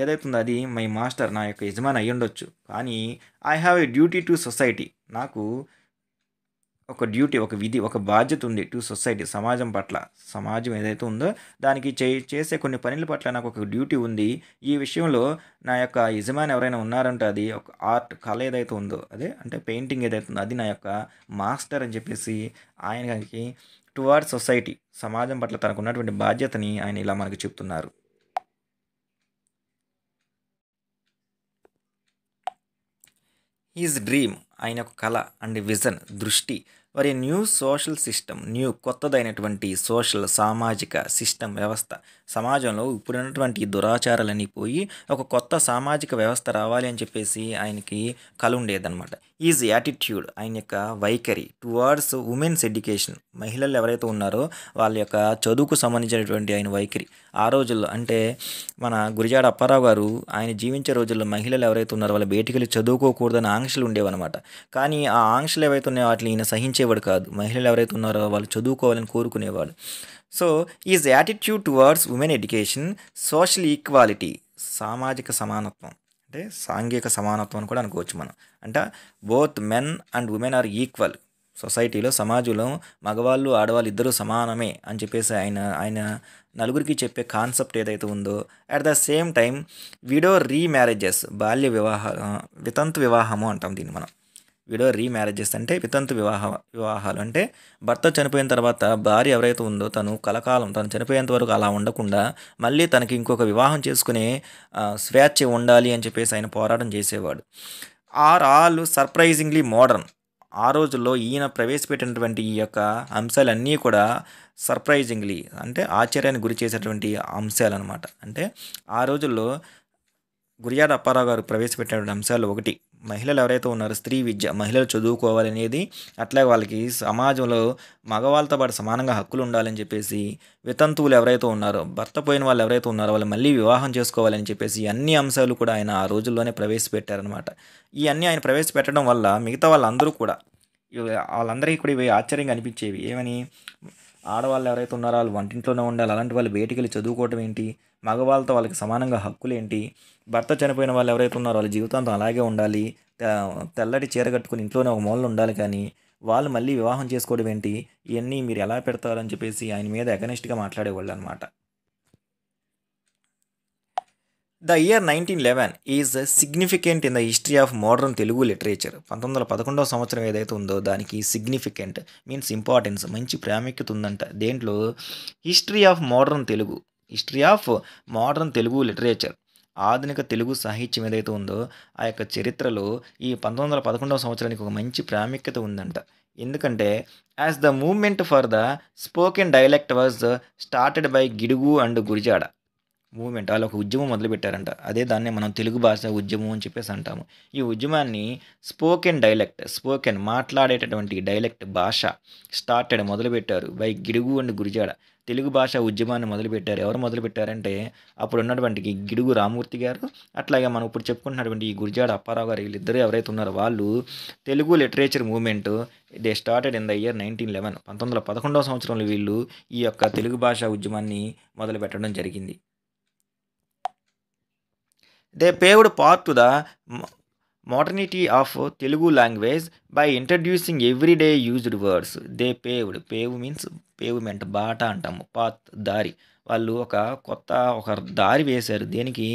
ఏదైతే ఉందో అది మై మాస్టర్ నా యొక్క యజమాని అయ్యి ఉండొచ్చు కానీ I have a duty to society నాకు ఒక డ్యూటీ ఒక విధి ఒక బాధ్యత ఉంది టు సొసైటీ సమాజం పట్ల సమాజం ఏదైతే ఉందో దానికి చే చేసే కొన్ని పనుల పట్ల నాకు ఒక డ్యూటీ ఉంది ఈ విషయంలో నా యొక్క యజమాని ఎవరైనా ఉన్నారంటే అది ఒక ఆర్ట్ కళ ఏదైతే ఉందో అదే అంటే పెయింటింగ్ ఏదైతే ఉందో అది నా యొక్క మాస్టర్ అని చెప్పేసి ఆయనకి టువార్డ్ సొసైటీ సమాజం పట్ల తనకున్నటువంటి బాధ్యతని ఆయన ఇలా మనకు చెప్తున్నారు హీజ్ డ్రీమ్ ఆయన యొక్క కళ అండ్ విజన్ దృష్టి మరి న్యూ సోషల్ సిస్టమ్ న్యూ కొత్తదైనటువంటి సోషల్ సామాజిక సిస్టమ్ వ్యవస్థ సమాజంలో ఇప్పుడున్నటువంటి దురాచారాలన్నీ పోయి ఒక కొత్త సామాజిక వ్యవస్థ రావాలి అని చెప్పేసి ఆయనకి కళ ఉండేదన్నమాట ఈజ్ యాటిట్యూడ్ ఆయన యొక్క వైఖరి టువార్డ్స్ ఉమెన్స్ ఎడ్యుకేషన్ మహిళలు ఎవరైతే ఉన్నారో వాళ్ళ యొక్క చదువుకు సంబంధించినటువంటి ఆయన వైఖరి ఆ రోజుల్లో అంటే మన గురిజాడ అప్పారావు గారు ఆయన జీవించే రోజుల్లో మహిళలు ఎవరైతే ఉన్నారో వాళ్ళ బయటికి వెళ్ళి చదువుకోకూడదని ఆంక్షలు ఉండేవన్నమాట కానీ ఆ ఆంక్షలు ఏవైతే ఉన్నాయో వాటిని ఈయన సహించే చేసేవాడు కాదు మహిళలు ఎవరైతే ఉన్నారో వాళ్ళు చదువుకోవాలని కోరుకునేవాడు so is attitude towards women education social equality సామాజిక సమానత్వం అంటే సాంఘిక సమానత్వం అని కూడా అనుకోవచ్చు మనం అంటే both men and women are equal సొసైటీలో సమాజంలో మగవాళ్ళు ఆడవాళ్ళు ఇద్దరూ సమానమే అని చెప్పేసి ఆయన ఆయన నలుగురికి చెప్పే కాన్సెప్ట్ ఏదైతే ఉందో at the same time widow remarriages బాల్య వివాహ వితంతు వివాహము అంటాం దీన్ని మనం వీడో రీమ్యారేజెస్ అంటే వితంతు వివాహ వివాహాలు అంటే భర్త చనిపోయిన తర్వాత భార్య ఎవరైతే ఉందో తను కలకాలం తను చనిపోయేంత వరకు అలా ఉండకుండా మళ్ళీ తనకి ఇంకొక వివాహం చేసుకునే స్వేచ్ఛ ఉండాలి అని చెప్పేసి ఆయన పోరాటం చేసేవాడు ఆర్ ఆల్ సర్ప్రైజింగ్లీ మోడర్న్ ఆ రోజుల్లో ఈయన ప్రవేశపెట్టినటువంటి ఈ యొక్క అంశాలన్నీ కూడా సర్ప్రైజింగ్లీ అంటే ఆశ్చర్యాన్ని గురి చేసేటువంటి అంశాలు అనమాట అంటే ఆ రోజుల్లో గురియాడ అప్పారావు గారు ప్రవేశపెట్టినటువంటి అంశాలు ఒకటి మహిళలు ఎవరైతే ఉన్నారో స్త్రీ విద్య మహిళలు చదువుకోవాలనేది అట్లాగే వాళ్ళకి సమాజంలో మగవాళ్ళతో పాటు సమానంగా హక్కులు ఉండాలని చెప్పేసి వితంతువులు ఎవరైతే ఉన్నారో భర్త పోయిన వాళ్ళు ఎవరైతే ఉన్నారో వాళ్ళు మళ్ళీ వివాహం చేసుకోవాలని చెప్పేసి అన్ని అంశాలు కూడా ఆయన ఆ రోజుల్లోనే ప్రవేశపెట్టారనమాట ఈ అన్నీ ఆయన ప్రవేశపెట్టడం వల్ల మిగతా వాళ్ళందరూ కూడా వాళ్ళందరికీ కూడా ఇవి ఆశ్చర్యంగా అనిపించేవి ఏమని ఆడవాళ్ళు ఎవరైతే ఉన్నారో వాళ్ళు వంటింట్లోనే ఉండాలి అలాంటి వాళ్ళు బయటికి వెళ్ళి చదువుకోవటం ఏంటి మగవాళ్ళతో వాళ్ళకి సమానంగా హక్కులు ఏంటి భర్త చనిపోయిన వాళ్ళు ఎవరైతే ఉన్నారో వాళ్ళ జీవితాంతం అలాగే ఉండాలి తెల్లటి చీర కట్టుకుని ఇంట్లోనే ఒక మూలలో ఉండాలి కానీ వాళ్ళు మళ్ళీ వివాహం చేసుకోవడం ఏంటి ఇవన్నీ మీరు ఎలా పెడతారని చెప్పేసి ఆయన మీద ఎగనెస్ట్గా మాట్లాడేవాళ్ళు అనమాట the year nineteen eleven is significant in the history of modern Telugu literature పంతొమ్మిది వందల పదకొండవ సంవత్సరం ఏదైతే ఉందో దానికి సిగ్నిఫికెంట్ మీన్స్ ఇంపార్టెన్స్ మంచి ప్రాముఖ్యత ఉందంట దేంట్లో history of modern Telugu history of modern Telugu literature ఆధునిక తెలుగు సాహిత్యం ఏదైతే ఉందో ఆ యొక్క చరిత్రలో ఈ పంతొమ్మిది వందల పదకొండవ సంవత్సరానికి ఒక మంచి ప్రాముఖ్యత ఉందంట ఎందుకంటే as the moment for the spoken dialect was started by Gidugu and Gurajada movement వాళ్ళు ఒక ఉద్యమం మొదలుపెట్టారంట అదే దాన్ని మనం తెలుగు భాష ఉద్యమం అని చెప్పేసి అంటాము ఈ ఉద్యమాన్ని స్పోకెన్ డైలెక్ట్ స్పోకెన్ మాట్లాడేటటువంటి డైలెక్ట్ భాష స్టార్టెడ్ మొదలుపెట్టారు బై గిడుగు అండ్ గురిజాడ తెలుగు భాష ఉద్యమాన్ని మొదలుపెట్టారు ఎవరు మొదలుపెట్టారంటే అప్పుడు ఉన్నటువంటి గిడుగు రామూర్తి గారు అట్లాగే మనం ఇప్పుడు చెప్పుకుంటున్నటువంటి ఈ గురిజాడ అప్పారావు గారు వీళ్ళిద్దరు ఎవరైతే ఉన్నారో వాళ్ళు Telugu literature movement they started in the year nineteen eleven పంతొమ్మిది వందల పదకొండవ సంవత్సరంలో వీళ్ళు ఈ యొక్క తెలుగు భాష ఉద్యమాన్ని మొదలుపెట్టడం జరిగింది they paved part to the modernity of Telugu language by introducing every day used words they paved pave means pavement బాట అంటాము పాత్ దారి వాళ్ళు ఒక కొత్త ఒక దారి వేశారు దేనికి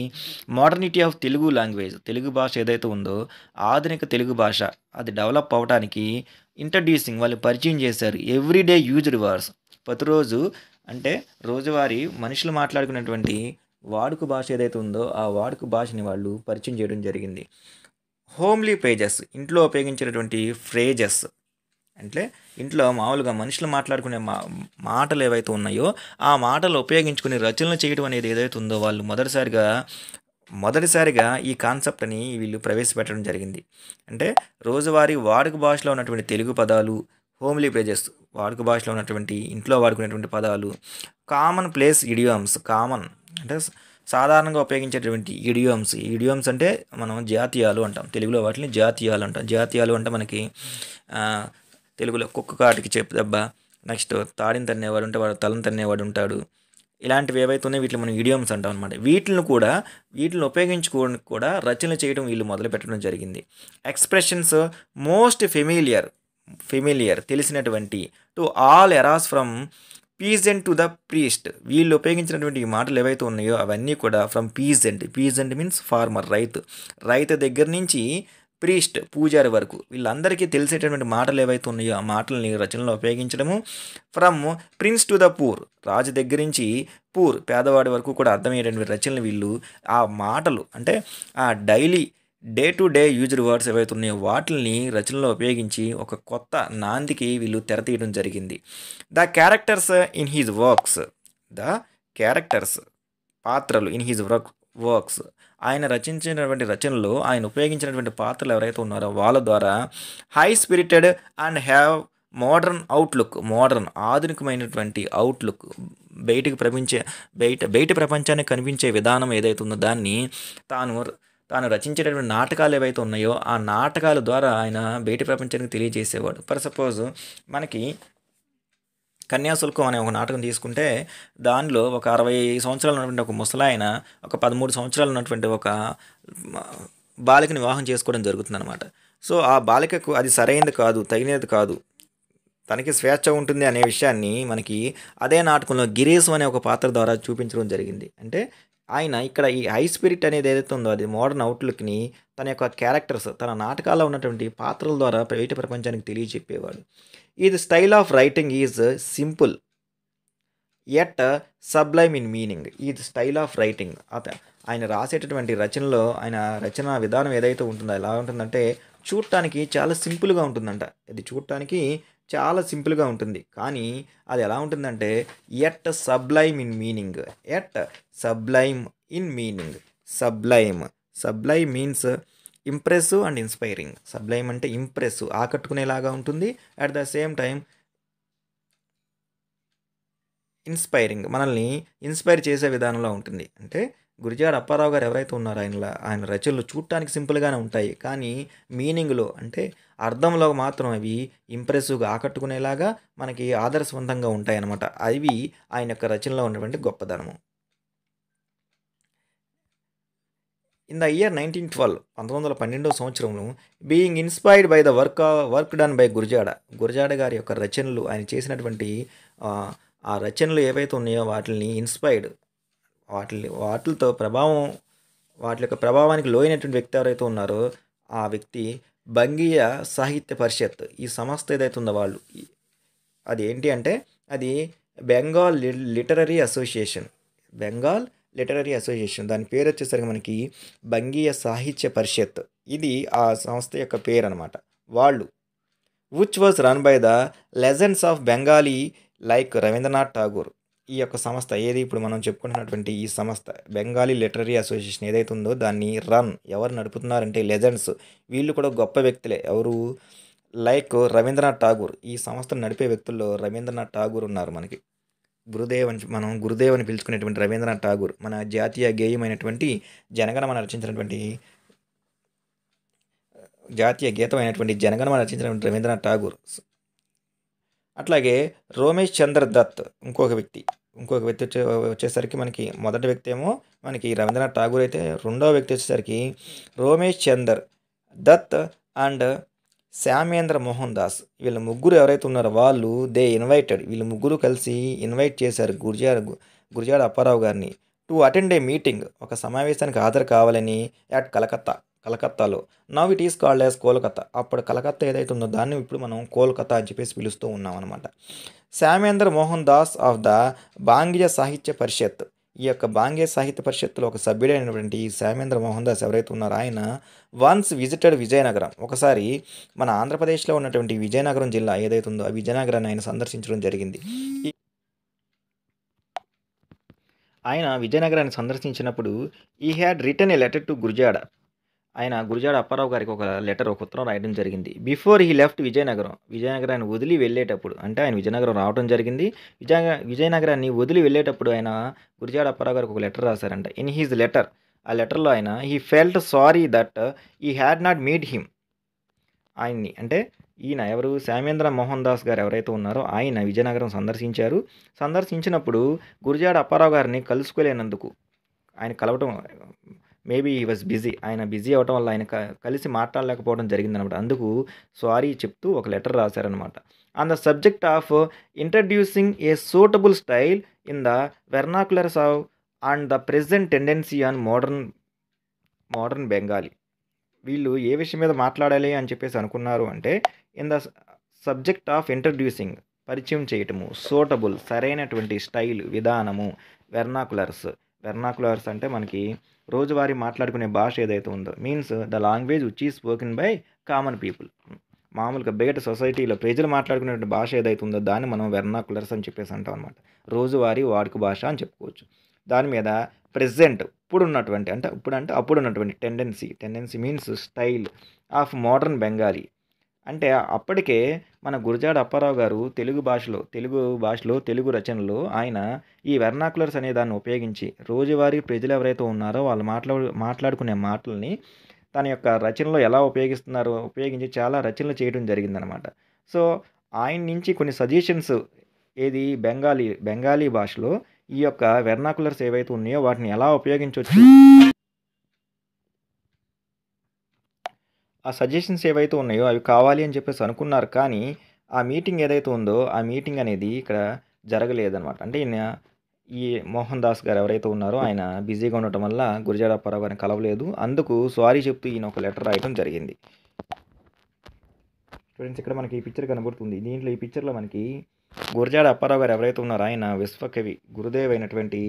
modernity of Telugu language Telugu భాష ఏదైతే ఉందో ఆధునిక తెలుగు భాష అది డెవలప్ అవ్వడానికి ఇంట్రడ్యూసింగ్ వాళ్ళు పరిచయం చేశారు ఎవ్రీడే యూజ్డ్ వర్డ్స్ ప్రతిరోజు అంటే రోజువారీ మనుషులు మాట్లాడుకునేటువంటి వాడుక భాష ఏదైతే ఉందో ఆ వాడుక భాషని వాళ్ళు పరిచయం చేయడం జరిగింది హోమ్లీ పేజెస్ ఇంట్లో ఉపయోగించేటటువంటి ఫ్రేజెస్ అంటే ఇంట్లో మామూలుగా మనుషులు మాట్లాడుకునే మా మాటలు ఏవైతే ఉన్నాయో ఆ మాటలు ఉపయోగించుకుని రచనలు చేయడం అనేది ఏదైతే ఉందో వాళ్ళు మొదటిసారిగా మొదటిసారిగా ఈ కాన్సెప్ట్ని వీళ్ళు ప్రవేశపెట్టడం జరిగింది అంటే రోజువారీ వాడుక భాషలో ఉన్నటువంటి తెలుగు పదాలు హోమ్లీ ప్లేజెస్ వాడుక భాషలో ఉన్నటువంటి ఇంట్లో వాడుకునేటువంటి పదాలు కామన్ ప్లేస్ ఇడియామ్స్ కామన్ అంటే సాధారణంగా ఉపయోగించేటువంటి ఇడియోమ్స్ ఇడియోమ్స్ అంటే మనం జాతీయాలు అంటాం తెలుగులో వాటిని జాతీయాలు అంటాం జాతీయాలు అంటే మనకి తెలుగులో కుక్క కాటికి చెప్పు దెబ్బ నెక్స్ట్ తాడిని తన్నేవాడు ఉంటే వాడు తలని తన్నేవాడు ఉంటాడు ఇలాంటివి ఏవైతే ఉన్నాయి వీటిని మనం ఇడియోమ్స్ అంటాం అనమాట వీటిని కూడా వీటిని ఉపయోగించుకోవడానికి కూడా రచనలు చేయడం వీళ్ళు మొదలు పెట్టడం జరిగింది ఎక్స్ప్రెషన్స్ మోస్ట్ ఫెమిలియర్ ఫెమిలియర్ తెలిసినటువంటి to all eras from peasant to the priest వీళ్ళు ఉపయోగించినటువంటి ఈ మాటలు ఏవైతే ఉన్నాయో అవన్నీ కూడా from peasant peasant means farmer రైతు రైతు దగ్గర నుంచి ప్రీస్ట్ పూజారి వరకు వీళ్ళందరికీ తెలిసేటటువంటి మాటలు ఏవైతే ఉన్నాయో ఆ మాటల్ని రచనలో ఉపయోగించడము from prince to the poor రాజు దగ్గర నుంచి పూర్ పేదవాడి వరకు కూడా అర్థమయ్యేటటువంటి రచనలు వీళ్ళు ఆ మాటలు అంటే ఆ daily day to day used words ఏవైతే ఉన్నాయో వాటిని రచనలో ఉపయోగించి ఒక కొత్త నాందికి వీళ్ళు తెరతీయడం జరిగింది the characters in his works the characters పాత్రలు ఇన్ హీజ్ వర్క్ వర్క్స్ ఆయన రచించినటువంటి రచనలు ఆయన ఉపయోగించినటువంటి పాత్రలు ఎవరైతే ఉన్నారో వాళ్ళ ద్వారా high spirited and have modern outlook modern ఆధునికమైనటువంటి అవుట్లుక్ బయటికి ప్రపంచే బయట బయట ప్రపంచానికి కనిపించే విధానం ఏదైతే ఉందో దాన్ని తాను తాను రచించేటటువంటి నాటకాలు ఏవైతే ఉన్నాయో ఆ నాటకాల ద్వారా ఆయన బయటి ప్రపంచానికి తెలియజేసేవాడు ఫర్ సపోజ్ మనకి కన్యాశుల్కం అనే ఒక నాటకం తీసుకుంటే దానిలో ఒక అరవై సంవత్సరాలు ఉన్నటువంటి ఒక ముసలాయన ఒక పదమూడు సంవత్సరాలు ఉన్నటువంటి ఒక బాలికని వివాహం చేసుకోవడం జరుగుతుందన్నమాట సో ఆ బాలికకు అది సరైనది కాదు తగినది కాదు తనకి స్వేచ్ఛ ఉంటుంది అనే విషయాన్ని మనకి అదే నాటకంలో గిరీశం అనే ఒక పాత్ర ద్వారా చూపించడం జరిగింది అంటే ఆయన ఇక్కడ ఈ హై స్పిరిట్ అనేది ఏదైతే ఉందో అది మోడర్న్ అవుట్లుక్ని తన యొక్క క్యారెక్టర్స్ తన నాటకాల్లో ఉన్నటువంటి పాత్రల ద్వారా ప్రైవేట్ ప్రపంచానికి తెలియజెప్పేవాడు ఇది style of writing is simple at sublime in meaning ఇది స్టైల్ ఆఫ్ రైటింగ్ అత ఆయన రాసేటటువంటి రచనలో ఆయన రచన విధానం ఏదైతే ఉంటుందో ఎలా ఉంటుందంటే చూడటానికి చాలా సింపుల్గా ఉంటుందంట ఇది చూడటానికి చాలా సింపుల్గా ఉంటుంది కానీ అది ఎలా ఉంటుందంటే at sublime in meaning at sublime in meaning sublime sublime means impressive and inspiring sublime అంటే ఇంప్రెసివ్ ఆకట్టుకునేలాగా ఉంటుంది at the same time inspiring మనల్ని ఇన్స్పైర్ చేసే విధానంలో ఉంటుంది అంటే గురిజాడ అప్పారావు గారు ఎవరైతే ఉన్నారో ఆయన ఆయన రచనలు చూడటానికి సింపుల్గానే ఉంటాయి కానీ మీనింగ్లో అంటే అర్థంలో మాత్రం అవి ఇంప్రెసివ్గా ఆకట్టుకునేలాగా మనకి ఆదర్శవంతంగా ఉంటాయి అనమాట అవి ఆయన యొక్క రచనలో ఉన్నటువంటి గొప్పదనము in the year nineteen twelve పంతొమ్మిది వందల పన్నెండో సంవత్సరంలో being inspired by the work work done by Gurajada Gurajada గారి యొక్క రచనలు ఆయన చేసినటువంటి ఆ రచనలు ఏవైతే ఉన్నాయో వాటిని ఇన్స్పైర్డ్ వాటి వాటితో ప్రభావం వాటి యొక్క ప్రభావానికి లోయినటువంటి వ్యక్తి ఎవరైతే ఉన్నారో ఆ వ్యక్తి బంగీయ సాహిత్య పరిషత్ ఈ సంస్థ ఏదైతే ఉందో వాళ్ళు అది ఏంటి అంటే అది Bengal literary association Bengal literary association దాని పేరు వచ్చేసరికి మనకి బంగీయ సాహిత్య పరిషత్ ఇది ఆ సంస్థ యొక్క పేరు అనమాట వాళ్ళు which was run by the legends of Bengali like Rabindranath Tagore ఈ యొక్క సంస్థ ఏది ఇప్పుడు మనం చెప్పుకుంటున్నటువంటి ఈ సంస్థ బెంగాలీ లిటరీ అసోసియేషన్ ఏదైతే ఉందో దాన్ని రన్ ఎవరు నడుపుతున్నారంటే లెజెండ్స్ వీళ్ళు కూడా గొప్ప వ్యక్తులే ఎవరు లైక్ రవీంద్రనాథ్ ఠాగూర్ ఈ సంస్థను నడిపే వ్యక్తుల్లో రవీంద్రనాథ్ ఠాగూర్ ఉన్నారు మనకి గురుదేవ్ అని మనం గురుదేవ్ అని పిలుచుకునేటువంటి రవీంద్రనాథ్ ఠాగూర్ మన జాతీయ గేయమైనటువంటి జనగణమన రచించినటువంటి జాతీయ గీతమైనటువంటి జనగణమన రచించినటువంటి రవీంద్రనాథ్ ఠాగూర్ అట్లాగే రోమేష్ చంద్ర దత్ ఇంకొక వ్యక్తి ఇంకొక వ్యక్తి వచ్చే వచ్చేసరికి మనకి మొదటి వ్యక్తి ఏమో మనకి రవీంద్రనాథ్ ఠాగూర్ అయితే రెండవ వ్యక్తి వచ్చేసరికి రోమేష్ చందర్ దత్ అండ్ శ్యామేంద్ర మోహన్ దాస్ వీళ్ళ ముగ్గురు ఎవరైతే ఉన్నారో వాళ్ళు దే ఇన్వైటెడ్ వీళ్ళు ముగ్గురు కలిసి ఇన్వైట్ చేశారు గురిజాడ గురిజాడ అప్పారావు గారిని టు అటెండ్ ఏ మీటింగ్ ఒక సమావేశానికి హాజరు కావాలని అట్ కలకత్తా కలకత్తాలో now it is called as Kolkata అప్పుడు కలకత్తా ఏదైతే ఉందో దాన్ని ఇప్పుడు మనం కోల్కతా అని చెప్పేసి పిలుస్తూ ఉన్నాం అనమాట శ్యామేంద్ర మోహన్ దాస్ ఆఫ్ ద బాంగ్య సాహిత్య పరిషత్ ఈ యొక్క బాంగే సాహిత్య పరిషత్తులో ఒక సభ్యుడైనటువంటి శ్యామేంద్ర మోహన్ దాస్ ఎవరైతే ఉన్నారో ఆయన వన్స్ విజిటెడ్ విజయనగరం ఒకసారి మన ఆంధ్రప్రదేశ్లో ఉన్నటువంటి విజయనగరం జిల్లా ఏదైతే ఉందో ఆ విజయనగరాన్ని ఆయన సందర్శించడం జరిగింది ఆయన విజయనగరాన్ని సందర్శించినప్పుడు he had return a letter to Gurajada ఆయన గురిజాడ అప్పారావు గారికి ఒక లెటర్ ఒక ఉత్తరం రాయడం జరిగింది బిఫోర్ హీ లెఫ్ట్ విజయనగరం విజయనగరాన్ని వదిలి వెళ్ళేటప్పుడు అంటే ఆయన విజయనగరం రావడం జరిగింది విజయ విజయనగరాన్ని వదిలి వెళ్ళేటప్పుడు ఆయన గురిజాడ అప్పారావు గారికి ఒక లెటర్ రాశారంట ఇన్ హీజ్ లెటర్ ఆ లెటర్లో ఆయన he felt sorry that he had not meet him ఆయన్ని అంటే ఈయన ఎవరు శామేంద్ర మోహన్ దాస్ గారు ఎవరైతే ఉన్నారో ఆయన విజయనగరం సందర్శించారు సందర్శించినప్పుడు గురిజాడ అప్పారావు గారిని కలుసుకోలేనందుకు ఆయన కలవటం మేబీ ఈ వాజ్ బిజీ ఆయన బిజీ అవ్వటం వల్ల ఆయన కలిసి మాట్లాడలేకపోవడం జరిగిందనమాట అందుకు సారీ చెప్తూ ఒక లెటర్ రాశారనమాట on the subject of introducing a suitable style in the vernaculars saw and the present tendency on modern modern Bengali వీళ్ళు ఏ విషయం మీద మాట్లాడాలి అని చెప్పేసి అనుకున్నారు అంటే in the subject of introducing పరిచయం చేయటము సూటబుల్ సరైనటువంటి స్టైల్ విధానము వెర్నాకులర్స్ వెర్నాకులర్స్ అంటే మనకి రోజువారి మాట్లాడుకునే భాష ఏదైతే ఉందో means the language which is spoken by common people మామూలుగా బయట సొసైటీలో ప్రజలు మాట్లాడుకునే భాష ఏదైతే ఉందో దాన్ని మనం వెర్నాకులర్స్ అని చెప్పేసి అంటాం అనమాట రోజువారీ వాడుక భాష అని చెప్పుకోవచ్చు దాని మీద ప్రజెంట్ ఇప్పుడు ఉన్నటువంటి అంటే ఇప్పుడు అంటే అప్పుడు ఉన్నటువంటి tendency tendency means style of modern Bengali అంటే అప్పటికే మన గురజాడ అప్పారావు గారు తెలుగు భాషలో తెలుగు భాషలో తెలుగు రచనలు ఆయన ఈ వెర్నాకులర్స్ అనే దాన్ని ఉపయోగించి రోజువారీ ప్రజలు ఎవరైతే ఉన్నారో వాళ్ళు మాట్లా మాట్లాడుకునే మాటల్ని తన యొక్క రచనలో ఎలా ఉపయోగిస్తున్నారో ఉపయోగించి చాలా రచనలు చేయడం జరిగిందనమాట సో ఆయన నుంచి కొన్ని సజెషన్స్ ఏది బెంగాలీ బెంగాలీ భాషలో ఈ యొక్క వెర్నాకులర్స్ ఏవైతే ఉన్నాయో వాటిని ఎలా ఉపయోగించవచ్చు ఆ సజెషన్స్ ఏవైతే ఉన్నాయో అవి కావాలి అని చెప్పేసి అనుకున్నారు కానీ ఆ మీటింగ్ ఏదైతే ఉందో ఆ మీటింగ్ అనేది ఇక్కడ జరగలేదనమాట అంటే ఈయన ఈ మోహన్ దాస్ గారు ఎవరైతే ఉన్నారో ఆయన బిజీగా ఉండటం వల్ల గురిజాడ అప్పారావు గారిని కలవలేదు అందుకు సారీ చెప్తూ ఈయన ఒక లెటర్ రాయటం జరిగింది స్టూడెంట్స్ ఇక్కడ మనకి ఈ పిక్చర్ కనబడుతుంది దీంట్లో ఈ పిక్చర్లో మనకి గురజాడ అప్పారావు గారు ఎవరైతే ఉన్నారో ఆయన విశ్వకవి గురుదేవ్ అయినటువంటి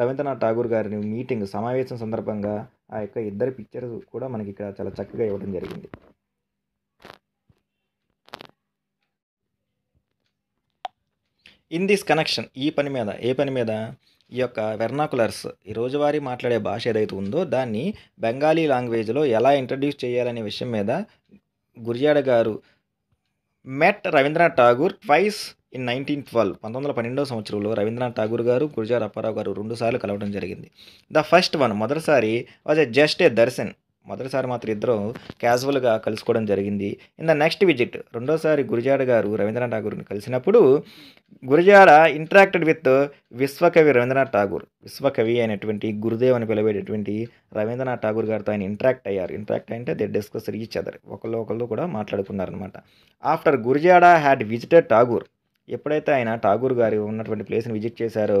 రవీంద్రనాథ్ ఠాగూర్ గారిని మీటింగ్ సమావేశం సందర్భంగా ఆ యొక్క ఇద్దరి పిక్చర్ కూడా మనకి ఇక్కడ చాలా చక్కగా ఇవ్వడం జరిగింది ఇన్ దిస్ కనెక్షన్ ఈ పని మీద ఏ పని మీద ఈ యొక్క వెర్నాకులర్స్ ఈ రోజువారీ మాట్లాడే భాష ఏదైతే ఉందో దాన్ని బెంగాలీ లాంగ్వేజ్లో ఎలా ఇంట్రడ్యూస్ చేయాలనే విషయం మీద గురియాడ గారు met Rabindranath Tagore twice in nineteen twelve పంతొమ్మిది వందల పన్నెండవ సంవత్సరంలో రవీంద్రనాథ్ ఠాగూర్ గారు గురుజార్ అప్పారావు గారు రెండుసార్లు కలవడం జరిగింది ద ఫస్ట్ వన్ మొదటిసారి was a just a darshan మొదటిసారి మాత్రం ఇద్దరు క్యాజువల్గా కలుసుకోవడం జరిగింది ఇన్ ద నెక్స్ట్ విజిట్ రెండోసారి గురిజాడ గారు రవీంద్రనాథ్ ఠాగూర్ని కలిసినప్పుడు గురిజాడ ఇంటరాక్టెడ్ విత్ విశ్వకవి రవీంద్రనాథ్ ఠాగూర్ విశ్వకవి అయినటువంటి గురుదేవ్ అని పిలవేటటువంటి రవీంద్రనాథ్ ఠాగూర్ గారితో ఆయన ఇంటరాక్ట్ అయ్యారు ఇంటరాక్ట్ అంటే దే డిస్కస్ రీచ్ అదర్ ఒకళ్ళు ఒకళ్ళు కూడా మాట్లాడుకున్నారనమాట after Gurajada had visited Tagore ఎప్పుడైతే ఆయన ఠాగూర్ గారు ఉన్నటువంటి ప్లేస్ని విజిట్ చేశారో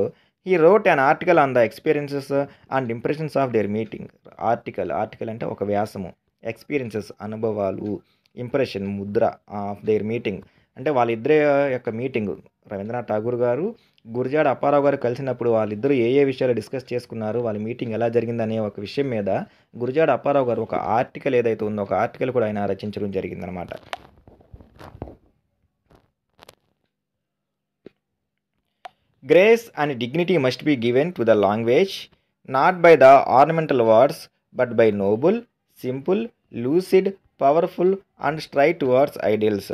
he wrote and article on the experiences and impressions of their meeting article article అంటే ఒక వ్యాసము ఎక్స్పీరియన్సెస్ అనుభవాలు ఇంప్రెషన్ ముద్ర ఆఫ్ దేర్ మీటింగ్ అంటే వాళ్ళిద్దరి యొక్క మీటింగ్ రవీంద్రనాథ్ ఠాగూర్ గారు గురజాడ అప్పారావు గారు కలిసినప్పుడు వాళ్ళిద్దరూ ఏ ఏ విషయాలు డిస్కస్ చేసుకున్నారు వాళ్ళ మీటింగ్ ఎలా జరిగిందనే ఒక విషయం మీద గురజాడ అప్పారావు గారు ఒక ఆర్టికల్ ఏదైతే ఉందో ఒక ఆర్టికల్ కూడా ఆయన రచించడం జరిగిందనమాట grace and dignity must be given to the language not by the ornamental words but by noble simple lucid powerful and straight words ideals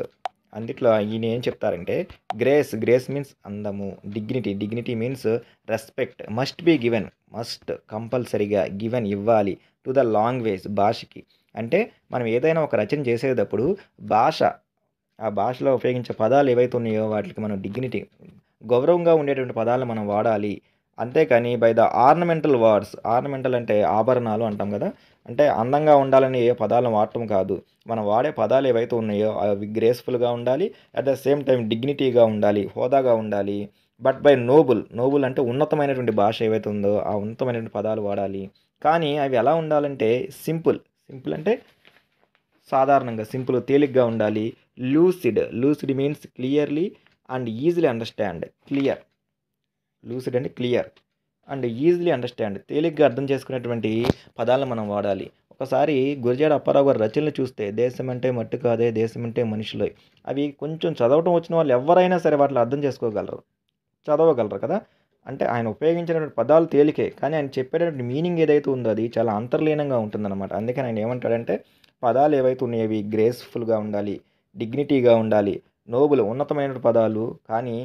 అందుట్లో ఈయన ఏం చెప్తారంటే గ్రేస్ గ్రేస్ మీన్స్ అందము dignity dignity means respect must be given must కంపల్సరీగా given ఇవ్వాలి to the language భాషకి అంటే మనం ఏదైనా ఒక రచన చేసేటప్పుడు భాష ఆ భాషలో ఉపయోగించే పదాలు ఏవైతే ఉన్నాయో వాటికి మనం డిగ్నిటీ గౌరవంగా ఉండేటువంటి పదాలు మనం వాడాలి అంతేకాని by the ornamental words ornamental అంటే ఆభరణాలు అంటాం కదా అంటే అందంగా ఉండాలని ఏ పదాలను వాడటం కాదు మనం వాడే పదాలు ఏవైతే ఉన్నాయో అవి గ్రేస్ఫుల్గా ఉండాలి అట్ ద సేమ్ టైం డిగ్నిటీగా ఉండాలి హోదాగా ఉండాలి బట్ బై నోబుల్ నోబుల్ అంటే ఉన్నతమైనటువంటి భాష ఏవైతే ఉందో ఆ ఉన్నతమైనటువంటి పదాలు వాడాలి కానీ అవి ఎలా ఉండాలంటే సింపుల్ సింపుల్ అంటే సాధారణంగా సింపుల్ తేలిగ్గా ఉండాలి lucid lucid means clearly and easily understand clear lucid and clear and easily understand తేలిగ్గా అర్థం చేసుకునేటువంటి పదాలను మనం వాడాలి ఒకసారి గురిజాడ అప్పారావు గారు రచనలు చూస్తే దేశం అంటే మట్టు కాదే దేశం అంటే మనుషులు అవి కొంచెం చదవటం వచ్చిన వాళ్ళు ఎవరైనా సరే వాటిని అర్థం చేసుకోగలరు చదవగలరు కదా అంటే ఆయన ఉపయోగించినటువంటి పదాలు తేలికే కానీ ఆయన చెప్పేటటువంటి మీనింగ్ ఏదైతే ఉందో అది చాలా అంతర్లీనంగా ఉంటుందన్నమాట అందుకని ఆయన ఏమంటాడంటే పదాలు ఏవైతే ఉన్నాయో గ్రేస్ఫుల్గా ఉండాలి డిగ్నిటీగా ఉండాలి నోబుల్ ఉన్నతమైన పదాలు కానీ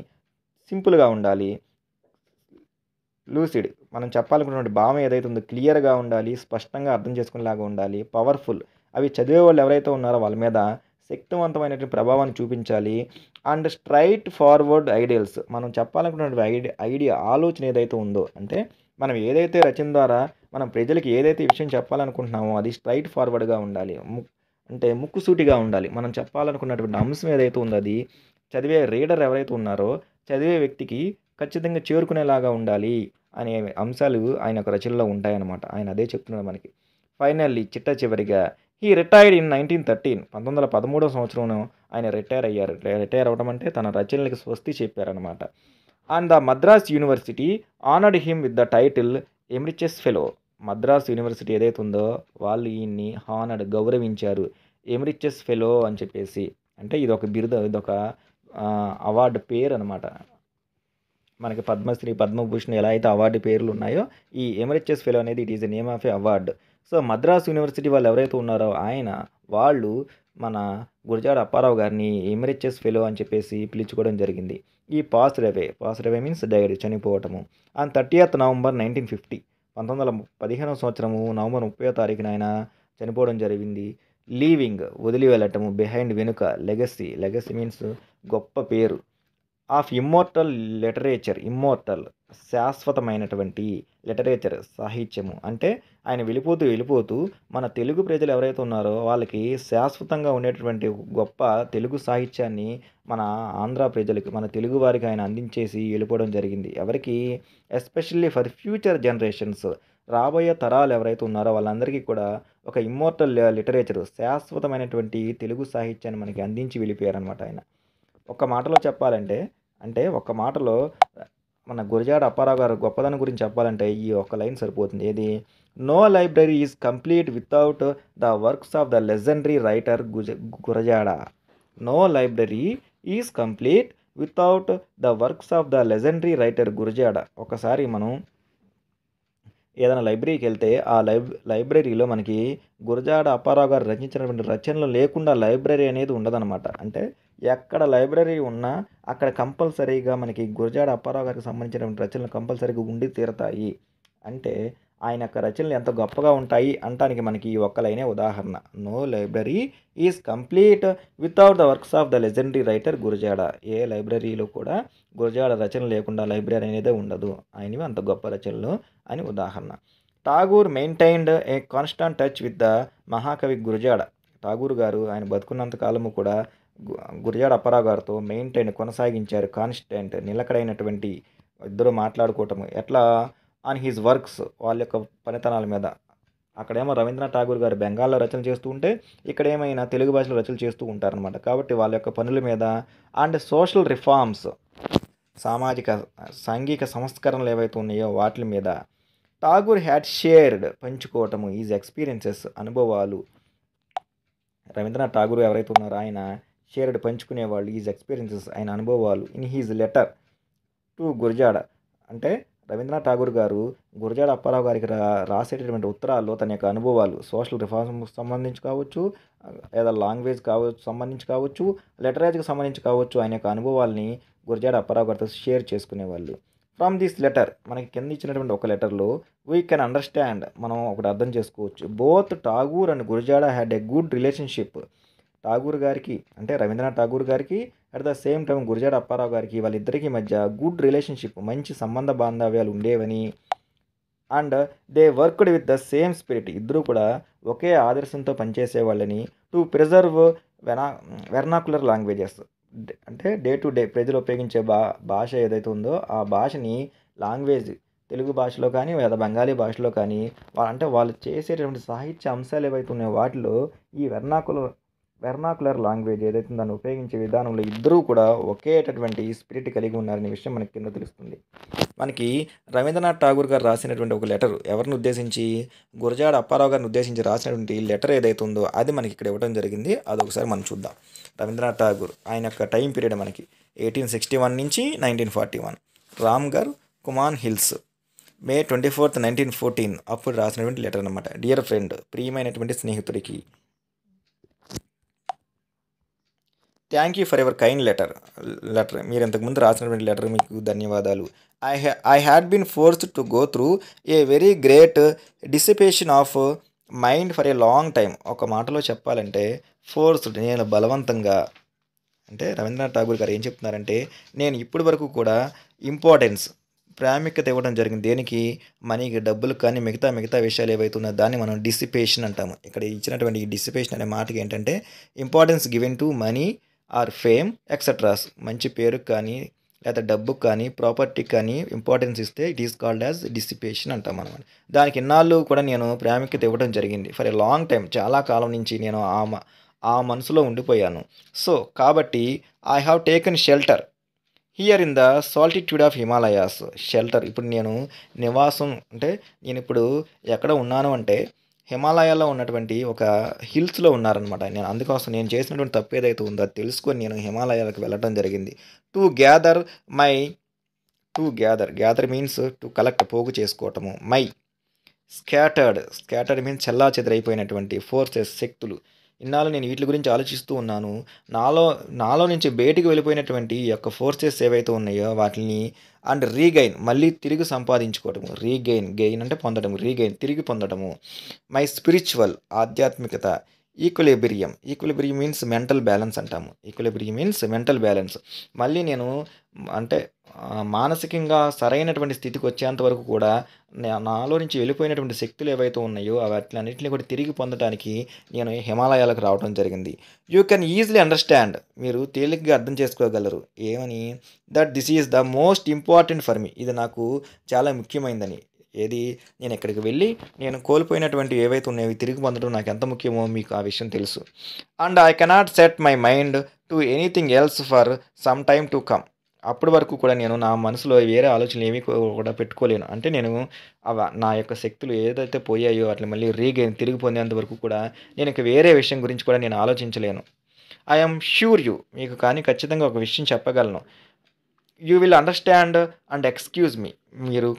సింపుల్గా ఉండాలి లూసిడ్ మనం చెప్పాలనుకున్నటువంటి భావం ఏదైతే ఉందో క్లియర్గా ఉండాలి స్పష్టంగా అర్థం చేసుకునేలాగా ఉండాలి పవర్ఫుల్ అవి చదివే వాళ్ళు ఎవరైతే ఉన్నారో వాళ్ళ మీద శక్తివంతమైనటువంటి ప్రభావాన్ని చూపించాలి అండ్ స్ట్రైట్ ఫార్వర్డ్ ఐడియల్స్ మనం చెప్పాలనుకున్నటువంటి ఐడి ఐడియా ఆలోచన ఏదైతే ఉందో అంటే మనం ఏదైతే రచన ద్వారా మనం ప్రజలకు ఏదైతే విషయం చెప్పాలనుకుంటున్నామో అది స్ట్రైట్ ఫార్వర్డ్గా ఉండాలి అంటే ముక్కుసూటిగా ఉండాలి మనం చెప్పాలనుకున్నటువంటి అంశం ఏదైతే ఉందో అది చదివే రీడర్ ఎవరైతే ఉన్నారో చదివే వ్యక్తికి ఖచ్చితంగా చేరుకునేలాగా ఉండాలి అనే అంశాలు ఆయన ఒక రచనలో ఉంటాయన్నమాట ఆయన అదే చెప్తున్నారు మనకి ఫైనల్లీ చిట్ట చివరిగా ఈ రిటైర్డ్ ఇన్ నైన్టీన్ థర్టీన్ పంతొమ్మిది వందల పదమూడో సంవత్సరంలో ఆయన రిటైర్ అయ్యారు రిటైర్ అవ్వడం అంటే తన రచనలకి స్వస్తి చెప్పారనమాట and the Madras university honoured him with the title emeritus fellow Madras university ఏదైతే ఉందో వాళ్ళు ఈయన్ని హానర్డ్ గౌరవించారు ఎమరిచెస్ ఫెలో అని చెప్పేసి అంటే ఇది ఒక ఇది ఇదొక అవార్డు పేరు అనమాట మనకి పద్మశ్రీ పద్మభూషణ్ ఎలా అయితే అవార్డు పేర్లు ఉన్నాయో ఈ ఎమరిచెస్ ఫెలో అనేది it is a name of a award so Madras university వాళ్ళు ఎవరైతే ఉన్నారో ఆయన వాళ్ళు మన గురజాడ అప్పారావు గారిని ఎమరిచెస్ ఫెలో అని చెప్పేసి పిలుచుకోవడం జరిగింది he pass away pass away means died చనిపోవటము on thirty November nineteen fifty పంతొమ్మిది వందల పదిహేనవ సంవత్సరము నవంబర్ ముప్పై తారీఖున ఆయన చనిపోవడం జరిగింది లీవింగ్ వదిలి వెళ్ళటము బిహైండ్ వెనుక లెగసీ లెగసీ మీన్స్ గొప్ప పేరు ఆఫ్ ఇమ్మోర్టల్ లిటరేచర్ ఇమ్మోర్టల్ శాశ్వతమైనటువంటి లిటరేచర్ సాహిత్యము అంటే ఆయన వెళ్ళిపోతూ వెళ్ళిపోతూ మన తెలుగు ప్రజలు ఎవరైతే ఉన్నారో వాళ్ళకి శాశ్వతంగా ఉండేటటువంటి గొప్ప తెలుగు సాహిత్యాన్ని మన ఆంధ్ర ప్రజలకు మన తెలుగు వారికి ఆయన అందించేసి వెళ్ళిపోవడం జరిగింది ఎవరికి ఎస్పెషల్లీ ఫర్ ఫ్యూచర్ జనరేషన్స్ రాబోయే తరాలు ఎవరైతే ఉన్నారో వాళ్ళందరికీ కూడా ఒక ఇమ్మోర్టల్ లిటరేచర్ శాశ్వతమైనటువంటి తెలుగు సాహిత్యాన్ని మనకి అందించి వెళ్ళిపోయారనమాట ఆయన ఒక మాటలో చెప్పాలంటే అంటే ఒక్క మాటలో మన గురజాడ అప్పారావు గారు గొప్పదనం గురించి చెప్పాలంటే ఈ ఒక్క లైన్ సరిపోతుంది ఏది no library is complete without the works of the legendary writer గుజ Gurajada no library is complete without the works of the legendary writer Gurajada ఒకసారి మనం ఏదైనా లైబ్రరీకి వెళ్తే ఆ లైబ్ లైబ్రరీలో మనకి గురజాడ అప్పారావు గారు రచించినటువంటి రచనలు లేకుండా లైబ్రరీ అనేది ఉండదన్నమాట అంటే ఎక్కడ లైబ్రరీ ఉన్నా అక్కడ కంపల్సరీగా మనకి గురజాడ అప్పారావు గారికి సంబంధించినటువంటి రచనలు కంపల్సరీగా ఉండి తీరతాయి అంటే ఆయన యొక్క రచనలు ఎంత గొప్పగా ఉంటాయి అంటానికి మనకి ఈ ఒక్కలైనే ఉదాహరణ no library is complete without the works of the legendary writer Gurajada ఏ లైబ్రరీలో కూడా గురజాడ రచన లేకుండా లైబ్రరీ అనేది ఉండదు ఆయనవి అంత గొప్ప రచనలు అని ఉదాహరణ Tagore maintained a constant touch with the Mahakavi Gurajada Tagore గారు ఆయన బతుకున్నంత కాలము కూడా గురజాడ అప్పారావు గారితో మెయింటైన్ కొనసాగించారు కాన్స్టెంట్ నిలకడైనటువంటి ఇద్దరు మాట్లాడుకోవటం ఎట్లా ఆన్ హీజ్ వర్క్స్ వాళ్ళ యొక్క పనితనాల మీద అక్కడేమో రవీంద్రనాథ్ ఠాగూర్ గారు బెంగాల్లో రచనలు చేస్తూ ఉంటే ఇక్కడ ఏమైనా తెలుగు భాషలో రచనలు చేస్తూ ఉంటారనమాట కాబట్టి వాళ్ళ యొక్క పనుల మీద అండ్ సోషల్ రిఫార్మ్స్ సామాజిక సాంఘిక సంస్కరణలు ఏవైతే ఉన్నాయో వాటి మీద ఠాగూర్ హ్యాడ్ షేర్డ్ పంచుకోవటము ఈజ్ ఎక్స్పీరియన్సెస్ అనుభవాలు రవీంద్రనాథ్ ఠాగూర్ ఎవరైతే ఉన్నారో ఆయన షేర్డ్ పంచుకునేవాళ్ళు ఈజ్ ఎక్స్పీరియన్సెస్ ఆయన అనుభవాలు in his letter to Gurajada అంటే రవీంద్రనాథ్ ఠాగూర్ గారు గురజాడ అప్పారావు గారికి రా రాసేటటువంటి ఉత్తరాల్లో తన యొక్క అనుభవాలు సోషల్ రిఫార్మ్ సంబంధించి కావచ్చు లేదా లాంగ్వేజ్ కావచ్చు సంబంధించి కావచ్చు లెటరేజ్కి సంబంధించి కావచ్చు ఆయన యొక్క అనుభవాల్ని గురజాడ అప్పారావు గారితో షేర్ చేసుకునేవాళ్ళు ఫ్రమ్ దిస్ లెటర్ మనకి కింద ఇచ్చినటువంటి ఒక లెటర్లో వీ కెన్ అండర్స్టాండ్ మనం ఒకటి అర్థం చేసుకోవచ్చు both Tagore and Gurajada had a good relationship Tagore గారికి అంటే రవీంద్రనాథ్ ఠాగూర్ గారికి at the same time Gurajada Apparao గారికి వాళ్ళిద్దరికీ మధ్య గుడ్ రిలేషన్షిప్ మంచి సంబంధ బాంధవ్యాలు ఉండేవని and they worked with the same spirit ఇద్దరూ కూడా ఒకే ఆదర్శంతో పనిచేసేవాళ్ళని టు ప్రిజర్వ్ వెనా వెర్నాకులర్ లాంగ్వేజెస్ అంటే డే టు డే ప్రజలు ఉపయోగించే భా భాష ఏదైతే ఉందో ఆ భాషని లాంగ్వేజ్ తెలుగు భాషలో కానీ లేదా బెంగాలీ భాషలో కానీ అంటే వాళ్ళు చేసేటటువంటి సాహిత్య అంశాలు ఏవైతే ఉన్నాయో వాటిలో ఈ వెర్నాకులర్ వెర్నాకులర్ లాంగ్వేజ్ ఏదైతే దాన్ని ఉపయోగించే విధానంలో ఇద్దరూ కూడా ఒకేటటువంటి స్పిరిట్ కలిగి ఉన్నారనే విషయం మనకి కింద తెలుస్తుంది మనకి రవీంద్రనాథ్ ఠాగూర్ గారు రాసినటువంటి ఒక లెటర్ ఎవరిని ఉద్దేశించి గురజాడ అప్పారావు గారిని ఉద్దేశించి రాసినటువంటి లెటర్ ఏదైతే ఉందో అది మనకి ఇక్కడ ఇవ్వడం జరిగింది అది ఒకసారి మనం చూద్దాం రవీంద్రనాథ్ ఠాగూర్ ఆయన యొక్క టైం పీరియడ్ మనకి ఎయిటీన్ సిక్స్టీ వన్ నుంచి nineteen forty one Ram Kumaon hills May twenty fourth nineteen fourteen అప్పుడు రాసినటువంటి లెటర్ అనమాట డియర్ ఫ్రెండ్ ప్రియమైనటువంటి స్నేహితుడికి thank you for ever kind letter letter మీరు ఇంతకుముందు రాసినటువంటి లెటర్ మీకు ధన్యవాదాలు ఐ హ్యా I had been forced to go through a very great dissipation of mind for a long time ఒక మాటలో చెప్పాలంటే ఫోర్స్డ్ నేను బలవంతంగా అంటే రవీంద్రనాథ్ ఠాగూర్ గారు ఏం చెప్తున్నారంటే నేను ఇప్పటి వరకు కూడా ఇంపార్టెన్స్ ప్రాముఖ్యత ఇవ్వడం జరిగింది దేనికి మనీకి డబ్బులు కానీ మిగతా మిగతా విషయాలు ఉన్నాయో దాన్ని మనం డిసిపేషన్ అంటాము ఇక్కడ ఇచ్చినటువంటి ఈ డిసిపేషన్ అనే మాటకి ఏంటంటే importance given to money or fame etceteras మంచి పేరు కానీ లేదా డబ్బు కానీ ప్రాపర్టీ కానీ ఇంపార్టెన్స్ ఇస్తే it is called as dissipation అంటాం అనమాట దానికి ఇన్నాళ్ళు కూడా నేను ప్రాముఖ్యత ఇవ్వడం జరిగింది ఫర్ ఎ లాంగ్ టైం చాలా కాలం నుంచి నేను ఆ ఆ మనసులో ఉండిపోయాను సో కాబట్టి I have taken shelter here in the solitude of Himalayas shelter ఇప్పుడు నేను నివాసం అంటే నేను ఇప్పుడు ఎక్కడ ఉన్నాను అంటే హిమాలయాల్లో ఉన్నటువంటి ఒక హిల్స్లో ఉన్నారనమాట నేను అందుకోసం నేను చేసినటువంటి తప్పు ఏదైతే ఉందో తెలుసుకొని నేను హిమాలయాలకు వెళ్ళడం జరిగింది to gather my to gather gather means to collect పోగు చేసుకోవటము మై స్కాటర్డ్ స్కాటర్డ్ మీన్స్ చల్లా చెదరైపోయినటువంటి ఫోర్సెస్ శక్తులు ఇన్నాళ్ళు నేను వీటి గురించి ఆలోచిస్తూ ఉన్నాను నాలో నాలో నుంచి బయటికి వెళ్ళిపోయినటువంటి యొక్క ఫోర్సెస్ ఏవైతే ఉన్నాయో వాటిని అండ్ రీగైన్ మళ్ళీ తిరిగి సంపాదించుకోవటము రీగైన్ గెయిన్ అంటే పొందడం రీగైన్ తిరిగి పొందడము మై స్పిరిచువల్ ఆధ్యాత్మికత equilibrium equilibrium means mental balance అంటాము ఈక్వలిబ్రియం మీన్స్ మెంటల్ బ్యాలెన్స్ మళ్ళీ నేను అంటే మానసికంగా సరైనటువంటి స్థితికి వచ్చేంత వరకు కూడా నాలో నుంచి వెళ్ళిపోయినటువంటి శక్తులు ఏవైతే ఉన్నాయో వాటిలన్నింటినీ కూడా తిరిగి పొందడానికి నేను హిమాలయాలకు రావడం జరిగింది యూ కెన్ ఈజీలీ అండర్స్టాండ్ మీరు తేలిగ్గా అర్థం చేసుకోగలరు ఏమని that this is the most important for me ఇది నాకు చాలా ముఖ్యమైనదని ఏది నేను ఎక్కడికి వెళ్ళి నేను కోల్పోయినటువంటి ఏవైతే ఉన్నాయో తిరిగి పొందడం నాకు ఎంత ముఖ్యమో మీకు ఆ విషయం తెలుసు and I cannot set my mind to anything else for some time to come అప్పటి వరకు కూడా నేను నా మనసులో వేరే ఆలోచనలు ఏమీ కూడా పెట్టుకోలేను అంటే నేను అవ నా యొక్క శక్తులు ఏదైతే పోయాయో వాటిని మళ్ళీ రీగే తిరిగి పొందేంత వరకు కూడా నేను ఇంకా వేరే విషయం గురించి కూడా నేను ఆలోచించలేను ఐఎమ్ ష్యూర్ యూ మీకు కానీ ఖచ్చితంగా ఒక విషయం చెప్పగలను you will understand and excuse me మీరు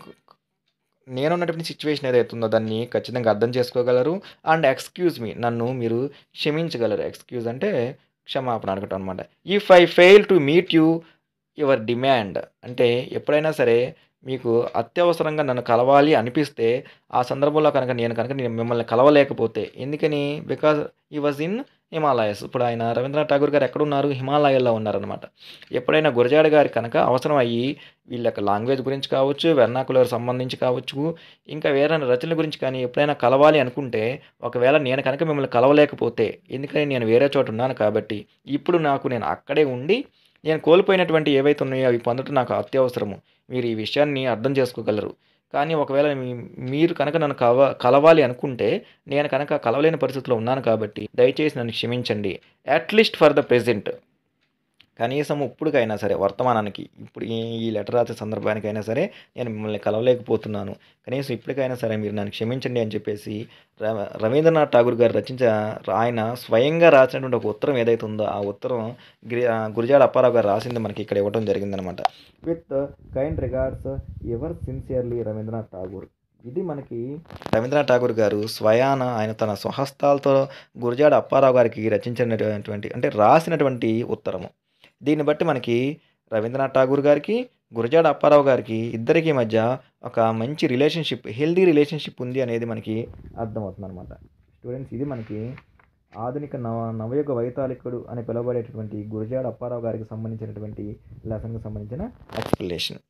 నేనున్నటువంటి సిచ్యువేషన్ ఏదైతే ఉందో దాన్ని ఖచ్చితంగా అర్థం చేసుకోగలరు అండ్ ఎక్స్క్యూజ్ మీ నన్ను మీరు క్షమించగలరు ఎక్స్క్యూజ్ అంటే క్షమాపణ అడగటం అనమాట if I fail to meet you your demand అంటే ఎప్పుడైనా సరే మీకు అత్యవసరంగా నన్ను కలవాలి అనిపిస్తే ఆ సందర్భంలో కనుక నేను కనుక నేను మిమ్మల్ని కలవలేకపోతే ఎందుకని బికాజ్ ఈ వాజ్ ఇన్ హిమాలయస్ ఇప్పుడు ఆయన రవీంద్రనాథ్ ఠాగూర్ గారు ఎక్కడున్నారు హిమాలయాల్లో ఉన్నారనమాట ఎప్పుడైనా గురజాడ గారి కనుక అవసరం అయ్యి వీళ్ళ యొక్క లాంగ్వేజ్ గురించి కావచ్చు వెర్నాకులర్ సంబంధించి కావచ్చు ఇంకా వేరే రచనల గురించి కానీ ఎప్పుడైనా కలవాలి అనుకుంటే ఒకవేళ నేను కనుక మిమ్మల్ని కలవలేకపోతే ఎందుకని నేను వేరే చోట ఉన్నాను కాబట్టి ఇప్పుడు నాకు నేను అక్కడే ఉండి నేను కోల్పోయినటువంటి ఏవైతే ఉన్నాయో అవి పొందడం నాకు అత్యవసరము మీరు ఈ విషయాన్ని అర్థం చేసుకోగలరు కానీ ఒకవేళ మీరు కనుక నన్ను కవ కలవాలి అనుకుంటే నేను కనుక కలవలేని పరిస్థితిలో ఉన్నాను కాబట్టి దయచేసి నన్ను క్షమించండి అట్లీస్ట్ ఫర్ ద ప్రెజెంట్ కనీసం ఇప్పుడుకైనా సరే వర్తమానానికి ఇప్పుడు ఈ లెటర్ రాసే సందర్భానికైనా సరే నేను మిమ్మల్ని కలవలేకపోతున్నాను కనీసం ఇప్పటికైనా సరే మీరు నన్ను క్షమించండి అని చెప్పేసి రవీంద్రనాథ్ ఠాగూర్ గారు రచించిన ఆయన స్వయంగా రాసినటువంటి ఒక ఉత్తరం ఏదైతే ఉందో ఆ ఉత్తరం గిరి గురిజాడ అప్పారావు గారు రాసింది మనకి ఇక్కడ ఇవ్వడం జరిగిందనమాట with kind regards ever sincerely Rabindranath Tagore ఇది మనకి రవీంద్రనాథ్ ఠాగూర్ గారు స్వయాన ఆయన తన స్వహస్తాలతో గురజాడ అప్పారావు గారికి రచించినటువంటి అంటే రాసినటువంటి ఉత్తరము దీన్ని బట్టి మనకి రవీంద్రనాథ్ ఠాగూర్ గారికి గురజాడ అప్పారావు గారికి ఇద్దరికీ మధ్య ఒక మంచి రిలేషన్షిప్ హెల్దీ రిలేషన్షిప్ ఉంది అనేది మనకి అర్థమవుతుంది అనమాట స్టూడెంట్స్ ఇది మనకి ఆధునిక నవ నవయుగ వైతాళికుడు అని పిలువబడేటటువంటి గురజాడ అప్పారావు గారికి సంబంధించినటువంటి లెసన్కి సంబంధించిన explanation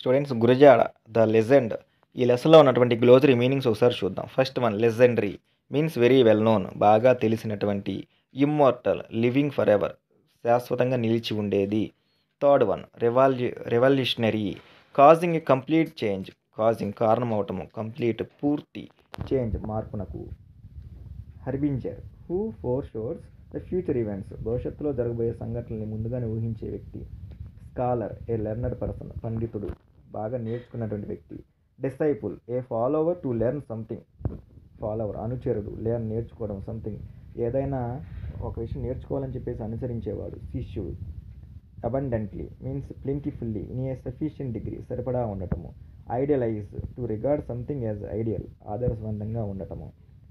students Gurajada the legend ఈ లెసన్లో ఉన్నటువంటి గ్లోజరీ మీనింగ్స్ ఒకసారి చూద్దాం first one legendary means very well known బాగా తెలిసినటువంటి ఇమ్మోర్టల్ లివింగ్ ఫర్ ఎవర్ శాశ్వతంగా నిలిచి ఉండేది థర్డ్ వన్ రెవాల్యూ revolutionary causing a complete change causing కారణమవటము కంప్లీట్ పూర్తి చేంజ్ మార్పునకు harbinger who four షోర్స్ the future events భవిష్యత్తులో జరగబోయే సంఘటనల్ని ముందుగానే ఊహించే వ్యక్తి స్కాలర్ ఏ లెర్నర్ పర్సన్ పండితుడు బాగా నేర్చుకున్నటువంటి వ్యక్తి disciple a follower to learn something follower అనుచరుడు లెర్న్ నేర్చుకోవడం సంథింగ్ ఏదైనా ఒక విషయం నేర్చుకోవాలని చెప్పేసి అనుసరించేవాడు శిష్యుడు abundantly means plentifully in a sufficient degree సరిపడా ఉండటము idealize to regard something as ideal ఆదర్శవంతంగా ఉండటము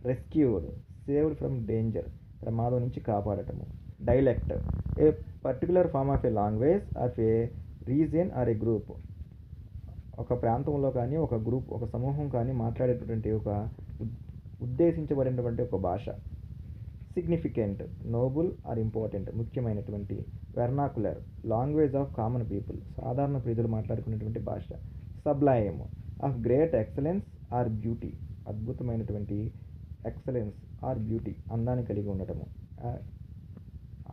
రెస్క్యూడ్ సేవ్డ్ ఫ్రమ్ డేంజర్ ప్రమాదం నుంచి కాపాడటము dialect a particular form of a language of a region or a group ఒక ప్రాంతంలో కానీ ఒక గ్రూప్ ఒక సమూహం కానీ మాట్లాడేటటువంటి ఒక ఉద్దేశించబడినటువంటి ఒక భాష సిగ్నిఫికెంట్ నోబుల్ ఆర్ ఇంపార్టెంట్ ముఖ్యమైనటువంటి vernacular language of common people సాధారణ ప్రజలు మాట్లాడుకునేటువంటి భాష sublime of great excellence or beauty అద్భుతమైనటువంటి ఎక్సలెన్స్ ఆర్ బ్యూటీ అందాన్ని కలిగి ఉండటము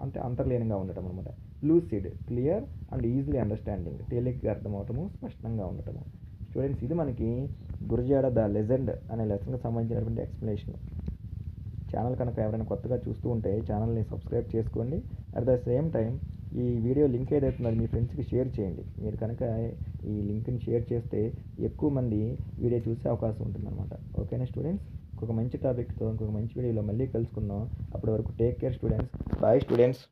అంటే అంతర్లీనంగా ఉండటం అనమాట lucid clear and easily understanding తేలిగ్గా అర్థమవటము స్పష్టంగా ఉండటము స్టూడెంట్స్ ఇది మనకి గురజాడ ద లెజెండ్ అనే లెసన్కి సంబంధించినటువంటి ఎక్స్ప్లెనేషన్ ఛానల్ కనుక ఎవరైనా కొత్తగా చూస్తూ ఉంటే ఛానల్ని సబ్స్క్రైబ్ చేసుకోండి అట్ ద సేమ్ టైం ఈ వీడియో లింక్ ఏదైతుందో మీ ఫ్రెండ్స్కి షేర్ చేయండి మీరు కనుక ఈ లింక్ని షేర్ చేస్తే ఎక్కువ మంది వీడియో చూసే అవకాశం ఉంటుందన్నమాట ఓకేనా స్టూడెంట్స్ ఇంకొక మంచి టాపిక్తో ఇంకొక మంచి వీడియోలో మళ్ళీ కలుసుకుందాం అప్పటి వరకు take care students bye students